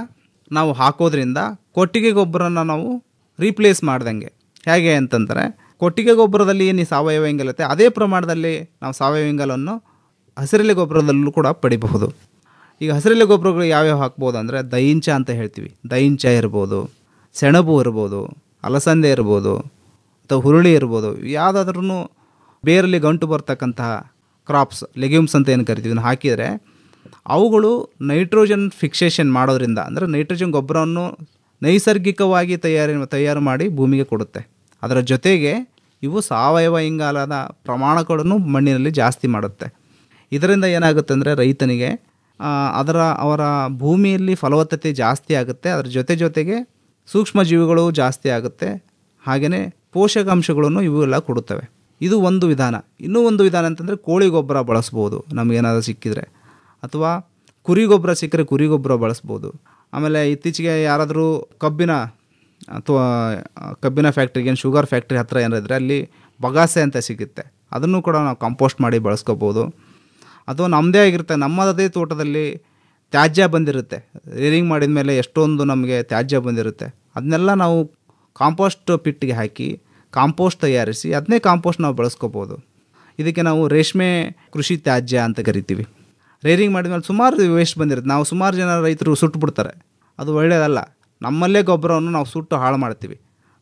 ನಾವು ಹಾಕೋದ್ರಿಂದ ಕೊಟ್ಟಿಗೆ ಗೊಬ್ಬರನ ನಾವು ರೀಪ್ಲೇಸ್ ಮಾಡ್ದಂಗೆ ಹೇಗೆ ಅಂತಂದರೆ ಕೊಟ್ಟಿಗೆ ಗೊಬ್ಬರದಲ್ಲಿ ಏನು ಸಾವಯವ ಇಂಗಲತ್ತೆ ಅದೇ ಪ್ರಮಾಣದಲ್ಲಿ ನಾವು ಸಾವಯವ ಇಂಗಲನ್ನು ಹಸಿರೆಲೆ ಗೊಬ್ಬರದಲ್ಲೂ ಕೂಡ ಪಡಿಬಹುದು ಈಗ ಹಸಿರೆಲೆ ಗೊಬ್ಬರಗಳು ಯಾವ್ಯಾವ ಹಾಕ್ಬೋದು ಅಂದರೆ ದೈಂಚ ಅಂತ ಹೇಳ್ತೀವಿ ದೈಂಚ ಇರ್ಬೋದು ಸೆಣಬು ಇರ್ಬೋದು ಅಲಸಂದೆ ಇರ್ಬೋದು ಅಥವಾ ಹುರುಳಿ ಇರ್ಬೋದು ಯಾವುದಾದ್ರೂ ಬೇರಲ್ಲಿ ಗಂಟು ಬರ್ತಕ್ಕಂತಹ ಕ್ರಾಪ್ಸ್ ಲೆಗ್ಯೂಮ್ಸ್ ಅಂತ ಏನು ಕರಿತೀವಿ ಹಾಕಿದರೆ ಅವುಗಳು ನೈಟ್ರೋಜನ್ ಫಿಕ್ಸೇಷನ್ ಮಾಡೋದ್ರಿಂದ ಅಂದರೆ ನೈಟ್ರೋಜನ್ ಗೊಬ್ಬರವನ್ನು ನೈಸರ್ಗಿಕವಾಗಿ ತಯಾರಿ ತಯಾರು ಮಾಡಿ ಭೂಮಿಗೆ ಕೊಡುತ್ತೆ ಅದರ ಜೊತೆಗೆ ಇವು ಸಾವಯವ ಇಂಗಾಲದ ಪ್ರಮಾಣಗಳನ್ನು ಮಣ್ಣಿನಲ್ಲಿ ಜಾಸ್ತಿ ಮಾಡುತ್ತೆ ಇದರಿಂದ ಏನಾಗುತ್ತೆ ಅಂದರೆ ರೈತನಿಗೆ ಅದರ ಅವರ ಭೂಮಿಯಲ್ಲಿ ಫಲವತ್ತತೆ ಜಾಸ್ತಿ ಆಗುತ್ತೆ ಅದರ ಜೊತೆ ಜೊತೆಗೆ ಸೂಕ್ಷ್ಮಜೀವಿಗಳು ಜಾಸ್ತಿ ಆಗುತ್ತೆ ಹಾಗೆಯೇ ಪೋಷಕಾಂಶಗಳನ್ನು ಇವೆಲ್ಲ ಕೊಡುತ್ತವೆ ಇದು ಒಂದು ವಿಧಾನ ಇನ್ನೂ ಒಂದು ವಿಧಾನ ಅಂತಂದರೆ ಕೋಳಿ ಗೊಬ್ಬರ ಬಳಸ್ಬೋದು ನಮಗೇನಾದರೂ ಸಿಕ್ಕಿದರೆ ಅಥವಾ ಕುರಿ ಗೊಬ್ಬರ ಸಿಕ್ಕರೆ ಕುರಿ ಗೊಬ್ಬರ ಬಳಸ್ಬೋದು ಆಮೇಲೆ ಇತ್ತೀಚೆಗೆ ಯಾರಾದರೂ ಕಬ್ಬಿನ ಅಥವಾ ಕಬ್ಬಿನ ಫ್ಯಾಕ್ಟ್ರಿಗೆ ಏನು ಶುಗರ್ ಫ್ಯಾಕ್ಟ್ರಿ ಹತ್ತಿರ ಏನಿದ್ರೆ ಅಲ್ಲಿ ಬಗಾಸೆ ಅಂತ ಸಿಗುತ್ತೆ ಅದನ್ನು ಕೂಡ ನಾವು ಕಂಪೋಸ್ಟ್ ಮಾಡಿ ಬಳಸ್ಕೋಬೋದು ಅಥವಾ ನಮ್ಮದೇ ಆಗಿರುತ್ತೆ ನಮ್ಮದೇ ತೋಟದಲ್ಲಿ ತ್ಯಾಜ್ಯ ಬಂದಿರುತ್ತೆ ರೀಲಿಂಗ್ ಮಾಡಿದ ಮೇಲೆ ಎಷ್ಟೊಂದು ನಮಗೆ ತ್ಯಾಜ್ಯ ಬಂದಿರುತ್ತೆ ಅದನ್ನೆಲ್ಲ ನಾವು ಕಾಂಪೋಸ್ಟ್ ಪಿಟ್ಟಿಗೆ ಹಾಕಿ ಕಾಂಪೋಸ್ಟ್ ತಯಾರಿಸಿ ಅದನ್ನೇ ಕಾಂಪೋಸ್ಟ್ ನಾವು ಬಳಸ್ಕೋಬೋದು ಇದಕ್ಕೆ ನಾವು ರೇಷ್ಮೆ ಕೃಷಿ ತ್ಯಾಜ್ಯ ಅಂತ ಕರಿತೀವಿ ರೇರಿಂಗ್ ಮೇಲೆ ಸುಮಾರು ವೇಸ್ಟ್ ಬಂದಿರುತ್ತೆ ನಾವು ಸುಮಾರು ಜನ ರೈತರು ಸುಟ್ಟು ಬಿಡ್ತಾರೆ ಅದು ಒಳ್ಳೆಯದಲ್ಲ ನಮ್ಮಲ್ಲೇ ಗೊಬ್ಬರವನ್ನು ನಾವು ಸುಟ್ಟು ಹಾಳು ಮಾಡ್ತೀವಿ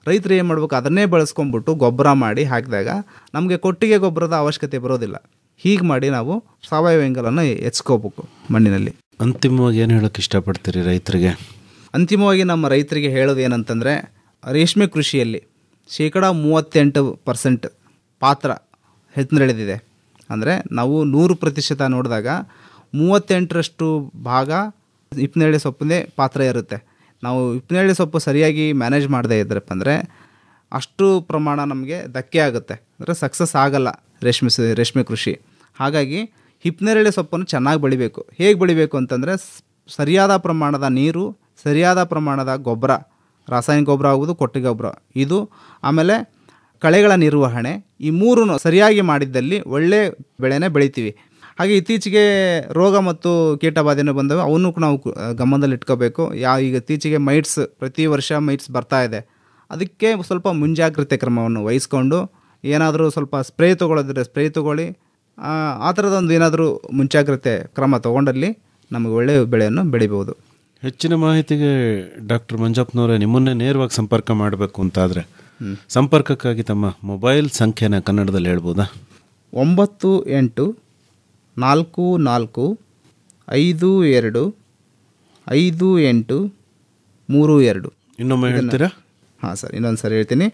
ರೈತರು ಏನು ಮಾಡಬೇಕು ಅದನ್ನೇ ಬಳಸ್ಕೊಂಡ್ಬಿಟ್ಟು ಗೊಬ್ಬರ ಮಾಡಿ ಹಾಕಿದಾಗ ನಮಗೆ ಕೊಟ್ಟಿಗೆ ಗೊಬ್ಬರದ ಅವಶ್ಯಕತೆ ಬರೋದಿಲ್ಲ ಹೀಗೆ ಮಾಡಿ ನಾವು ಸಾವಯವ ಇಂಗಲನ್ನು ಹೆಚ್ಕೋಬೇಕು ಮಣ್ಣಿನಲ್ಲಿ ಅಂತಿಮವಾಗಿ ಏನು ಹೇಳೋಕ್ಕೆ ಇಷ್ಟಪಡ್ತೀರಿ ರೈತರಿಗೆ ಅಂತಿಮವಾಗಿ ನಮ್ಮ ರೈತರಿಗೆ ಹೇಳೋದು ಏನಂತಂದರೆ ರೇಷ್ಮೆ ಕೃಷಿಯಲ್ಲಿ ಶೇಕಡ ಮೂವತ್ತೆಂಟು ಪರ್ಸೆಂಟ್ ಪಾತ್ರ ಹೆಚ್ಚಿನಳೆದಿದೆ ಅಂದರೆ ನಾವು ನೂರು ಪ್ರತಿಶತ ನೋಡಿದಾಗ ಮೂವತ್ತೆಂಟರಷ್ಟು ಭಾಗ ಹಿಪ್ಪನೇಳೆ ಸೊಪ್ಪನ್ನೇ ಪಾತ್ರ ಇರುತ್ತೆ ನಾವು ಹಿಪ್ಪನೇಳೆ ಸೊಪ್ಪು ಸರಿಯಾಗಿ ಮ್ಯಾನೇಜ್ ಮಾಡದೇ ಇದ್ರಪ್ಪ ಅಂದರೆ ಅಷ್ಟು ಪ್ರಮಾಣ ನಮಗೆ ಧಕ್ಕೆ ಆಗುತ್ತೆ ಅಂದರೆ ಸಕ್ಸಸ್ ಆಗಲ್ಲ ರೇಷ್ಮೆ ರೇಷ್ಮೆ ಕೃಷಿ ಹಾಗಾಗಿ ಹಿಪ್ಪನೇರಳೆ ಸೊಪ್ಪನ್ನು ಚೆನ್ನಾಗಿ ಬೆಳಿಬೇಕು ಹೇಗೆ ಬೆಳಿಬೇಕು ಅಂತಂದರೆ ಸರಿಯಾದ ಪ್ರಮಾಣದ ನೀರು ಸರಿಯಾದ ಪ್ರಮಾಣದ ಗೊಬ್ಬರ ರಾಸಾಯನಿಕ ಗೊಬ್ಬರ ಆಗುವುದು ಕೊಟ್ಟಿಗೆ ಗೊಬ್ಬರ ಇದು ಆಮೇಲೆ ಕಳೆಗಳ ನಿರ್ವಹಣೆ ಈ ಮೂರನ್ನು ಸರಿಯಾಗಿ ಮಾಡಿದ್ದಲ್ಲಿ ಒಳ್ಳೆ ಬೆಳೆನೇ ಬೆಳಿತೀವಿ ಹಾಗೆ ಇತ್ತೀಚೆಗೆ ರೋಗ ಮತ್ತು ಕೀಟ ಬಾಧೆನೂ ಬಂದವೆ ಅವನ್ನೂ ಕೂಡ ನಾವು ಗಮನದಲ್ಲಿ ಇಟ್ಕೋಬೇಕು ಯಾ ಈಗ ಇತ್ತೀಚೆಗೆ ಮೈಟ್ಸ್ ಪ್ರತಿ ವರ್ಷ ಮೈಟ್ಸ್ ಬರ್ತಾ ಇದೆ ಅದಕ್ಕೆ ಸ್ವಲ್ಪ ಮುಂಜಾಗ್ರತೆ ಕ್ರಮವನ್ನು ವಹಿಸ್ಕೊಂಡು ಏನಾದರೂ ಸ್ವಲ್ಪ ಸ್ಪ್ರೇ ತೊಗೊಳ್ಳೋದ್ರೆ ಸ್ಪ್ರೇ ತೊಗೊಳ್ಳಿ ಆ ಥರದೊಂದು ಏನಾದರೂ ಮುಂಜಾಗ್ರತೆ ಕ್ರಮ ತೊಗೊಂಡಲ್ಲಿ ನಮಗೆ ಒಳ್ಳೆಯ ಬೆಳೆಯನ್ನು ಬೆಳಿಬೋದು ಹೆಚ್ಚಿನ ಮಾಹಿತಿಗೆ ಡಾಕ್ಟರ್ ಮಂಜಪ್ಪನವರೇ ನಿಮ್ಮನ್ನೇ ನೇರವಾಗಿ ಸಂಪರ್ಕ ಮಾಡಬೇಕು ಅಂತಾದರೆ ಸಂಪರ್ಕಕ್ಕಾಗಿ ತಮ್ಮ ಮೊಬೈಲ್ ಸಂಖ್ಯೆನ ಕನ್ನಡದಲ್ಲಿ ಹೇಳ್ಬೋದಾ ಒಂಬತ್ತು ಎಂಟು ನಾಲ್ಕು ನಾಲ್ಕು ಐದು ಎರಡು ಐದು ಎಂಟು ಮೂರು ಎರಡು ಇನ್ನೊಮ್ಮೆ ಹೇಳ್ತೀರಾ ಹಾಂ ಸರ್ ಇನ್ನೊಂದು ಸರಿ ಹೇಳ್ತೀನಿ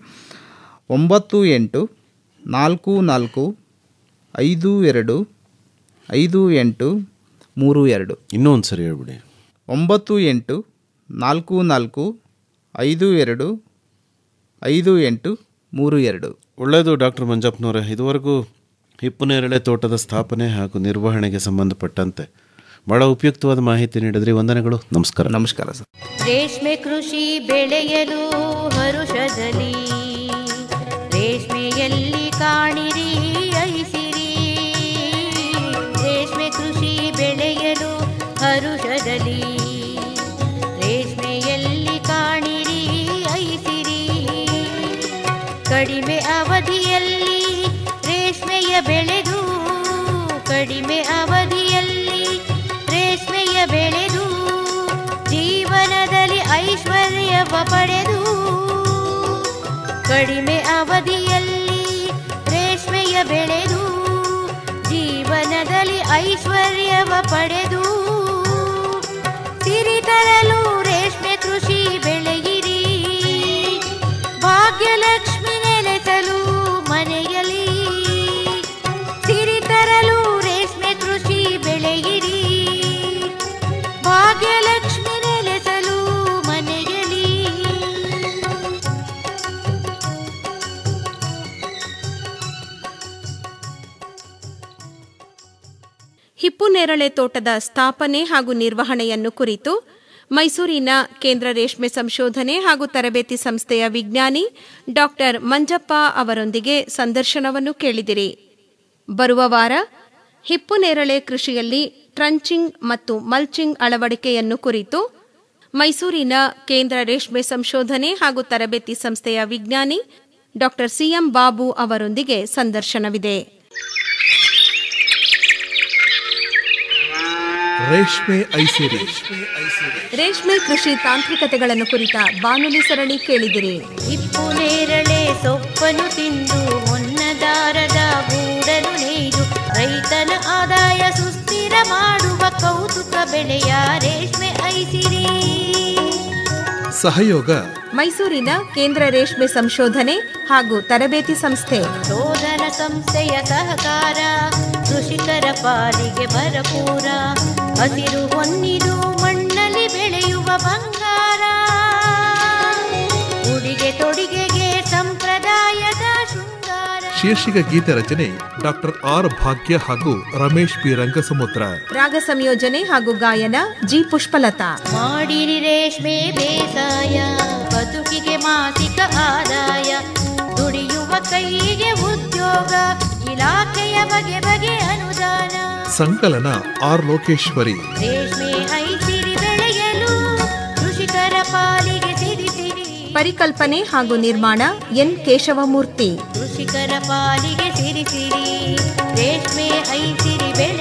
ಒಂಬತ್ತು ಎಂಟು ನಾಲ್ಕು ನಾಲ್ಕು ಐದು ಎರಡು ಐದು ಎಂಟು ಮೂರು ಎರಡು ಇನ್ನೊಂದು ಒಂದು ಸರಿ ಹೇಳ್ಬಿಡಿ ಒಂಬತ್ತು ಎಂಟು ನಾಲ್ಕು ನಾಲ್ಕು ಐದು ಎರಡು ಐದು ಎಂಟು ಮೂರು ಎರಡು ಒಳ್ಳೆಯದು ಡಾಕ್ಟರ್ ಮಂಜಪ್ಪನವರೇ ಇದುವರೆಗೂ ಹಿಪ್ಪುನೇರಳೆ ತೋಟದ ಸ್ಥಾಪನೆ ಹಾಗೂ ನಿರ್ವಹಣೆಗೆ ಸಂಬಂಧಪಟ್ಟಂತೆ ಬಹಳ ಉಪಯುಕ್ತವಾದ ಮಾಹಿತಿ ನೀಡಿದ್ರಿ ವಂದನೆಗಳು ನಮಸ್ಕಾರ ನಮಸ್ಕಾರ ಸರ್ ರೇಷ್ಮೆ ಕೃಷಿ ಬೆಳೆಯಲು ಹರುಷದಲ್ಲಿ ರೇಷ್ಮೆಯಲ್ಲಿ ಕಾಣಿರಿ ಪಡೆದು ಕಡಿಮೆ ಅವಧಿಯಲ್ಲಿ ರೇಷ್ಮೆಯ ಬೆಳೆದು ಜೀವನದಲ್ಲಿ ಐಶ್ವರ್ಯವ ಪಡೆದು ಸಿರಿತರಲು ಕಿತ್ತಳೆ ತೋಟದ ಸ್ಥಾಪನೆ ಹಾಗೂ ನಿರ್ವಹಣೆಯನ್ನು ಕುರಿತು ಮೈಸೂರಿನ ಕೇಂದ್ರ ರೇಷ್ಮೆ ಸಂಶೋಧನೆ ಹಾಗೂ ತರಬೇತಿ ಸಂಸ್ಥೆಯ ವಿಜ್ಞಾನಿ ಡಾಕ್ಟರ್ ಮಂಜಪ್ಪ ಅವರೊಂದಿಗೆ ಸಂದರ್ಶನವನ್ನು ಕೇಳಿದಿರಿ ಬರುವ ವಾರ ಹಿಪ್ಪುನೇರಳೆ ಕೃಷಿಯಲ್ಲಿ ಟ್ರಂಚಿಂಗ್ ಮತ್ತು ಮಲ್ಚಿಂಗ್ ಅಳವಡಿಕೆಯನ್ನು ಕುರಿತು ಮೈಸೂರಿನ ಕೇಂದ್ರ ರೇಷ್ಮೆ ಸಂಶೋಧನೆ ಹಾಗೂ ತರಬೇತಿ ಸಂಸ್ಥೆಯ ವಿಜ್ಞಾನಿ ಡಾಕ್ಟರ್ ಸಿಎಂ ಬಾಬು ಅವರೊಂದಿಗೆ ಸಂದರ್ಶನವಿದೆ ರೇಷ್ಮೆ ಐಸಿರಿ ರೇಷ್ಮೆ ಕೃಷಿ ತಾಂತ್ರಿಕತೆಗಳನ್ನು ಕುರಿತ ಬಾನುಲಿ ಸರಣಿ ಕೇಳಿದಿರಿ ಇಪ್ಪು ನೇರಳೆ ಸೊಪ್ಪನ್ನು ತಿಂದು ಮೊನ್ನದಾರದ ಬೂಡನು ನೇಯ್ದು ರೈತನ ಆದಾಯ ಸುಸ್ಥಿರ ಮಾಡುವ ಕೌತುಕ ಬೆಳೆಯ ರೇಷ್ಮೆ ಐಸಿರಿ ಸಹಯೋಗ ಮೈಸೂರಿನ ಕೇಂದ್ರ ರೇಷ್ಮೆ ಸಂಶೋಧನೆ ಹಾಗೂ ತರಬೇತಿ ಸಂಸ್ಥೆ ಶೋಧನ ಸಂಸ್ಥೆಯ ಸಹಕಾರ ಕೃಷಿಕರ ಪಾಲಿಗೆ ಬರಪೂರ ಹಸಿರು ಹೊನ್ನಿದು ಮಣ್ಣಲ್ಲಿ ಬೆಳೆಯುವ ಬಂಗಾರ ಉಡಿಗೆ ತೊಡಿಗೆಗೆ ಸಂಪ್ರದಾಯದ ಶೀರ್ಷಿಕ ಗೀತ ರಚನೆ ಡಾಕ್ಟರ್ ಆರ್ ಭಾಗ್ಯ ಹಾಗೂ ರಮೇಶ್ ಪಿ ರಂಗಸಮುದ್ರ ರಾಗ ಸಂಯೋಜನೆ ಹಾಗೂ ಗಾಯನ ಜಿ ಪುಷ್ಪಲತಾ ಮಾಡಿರಿ ರೇಷ್ಮೆ ಬೇಸಾಯ ಬದುಕಿಗೆ ಮಾಸಿಕ ಆದಾಯ ದುಡಿಯುವ ಕೈಗೆ ಉದ್ಯೋಗ ಇಲಾಖೆಯ ಬಗೆ ಬಗೆ ಅನುದಾನ ಸಂಕಲನ ಆರ್ ಲೋಕೇಶ್ವರಿ ರೇಷ್ಮೆ ಪರಿಕಲ್ಪನೆ ಹಾಗೂ ನಿರ್ಮಾಣ ಎನ್ ಕೇಶವಮೂರ್ತಿ ಕೃಷಿಕರ ಪಾಲಿಗೆ ಸಿರಿ ಸಿರಿ ರೇಷ್ಮೆ ಐಸಿರಿ ಬೆಳೆ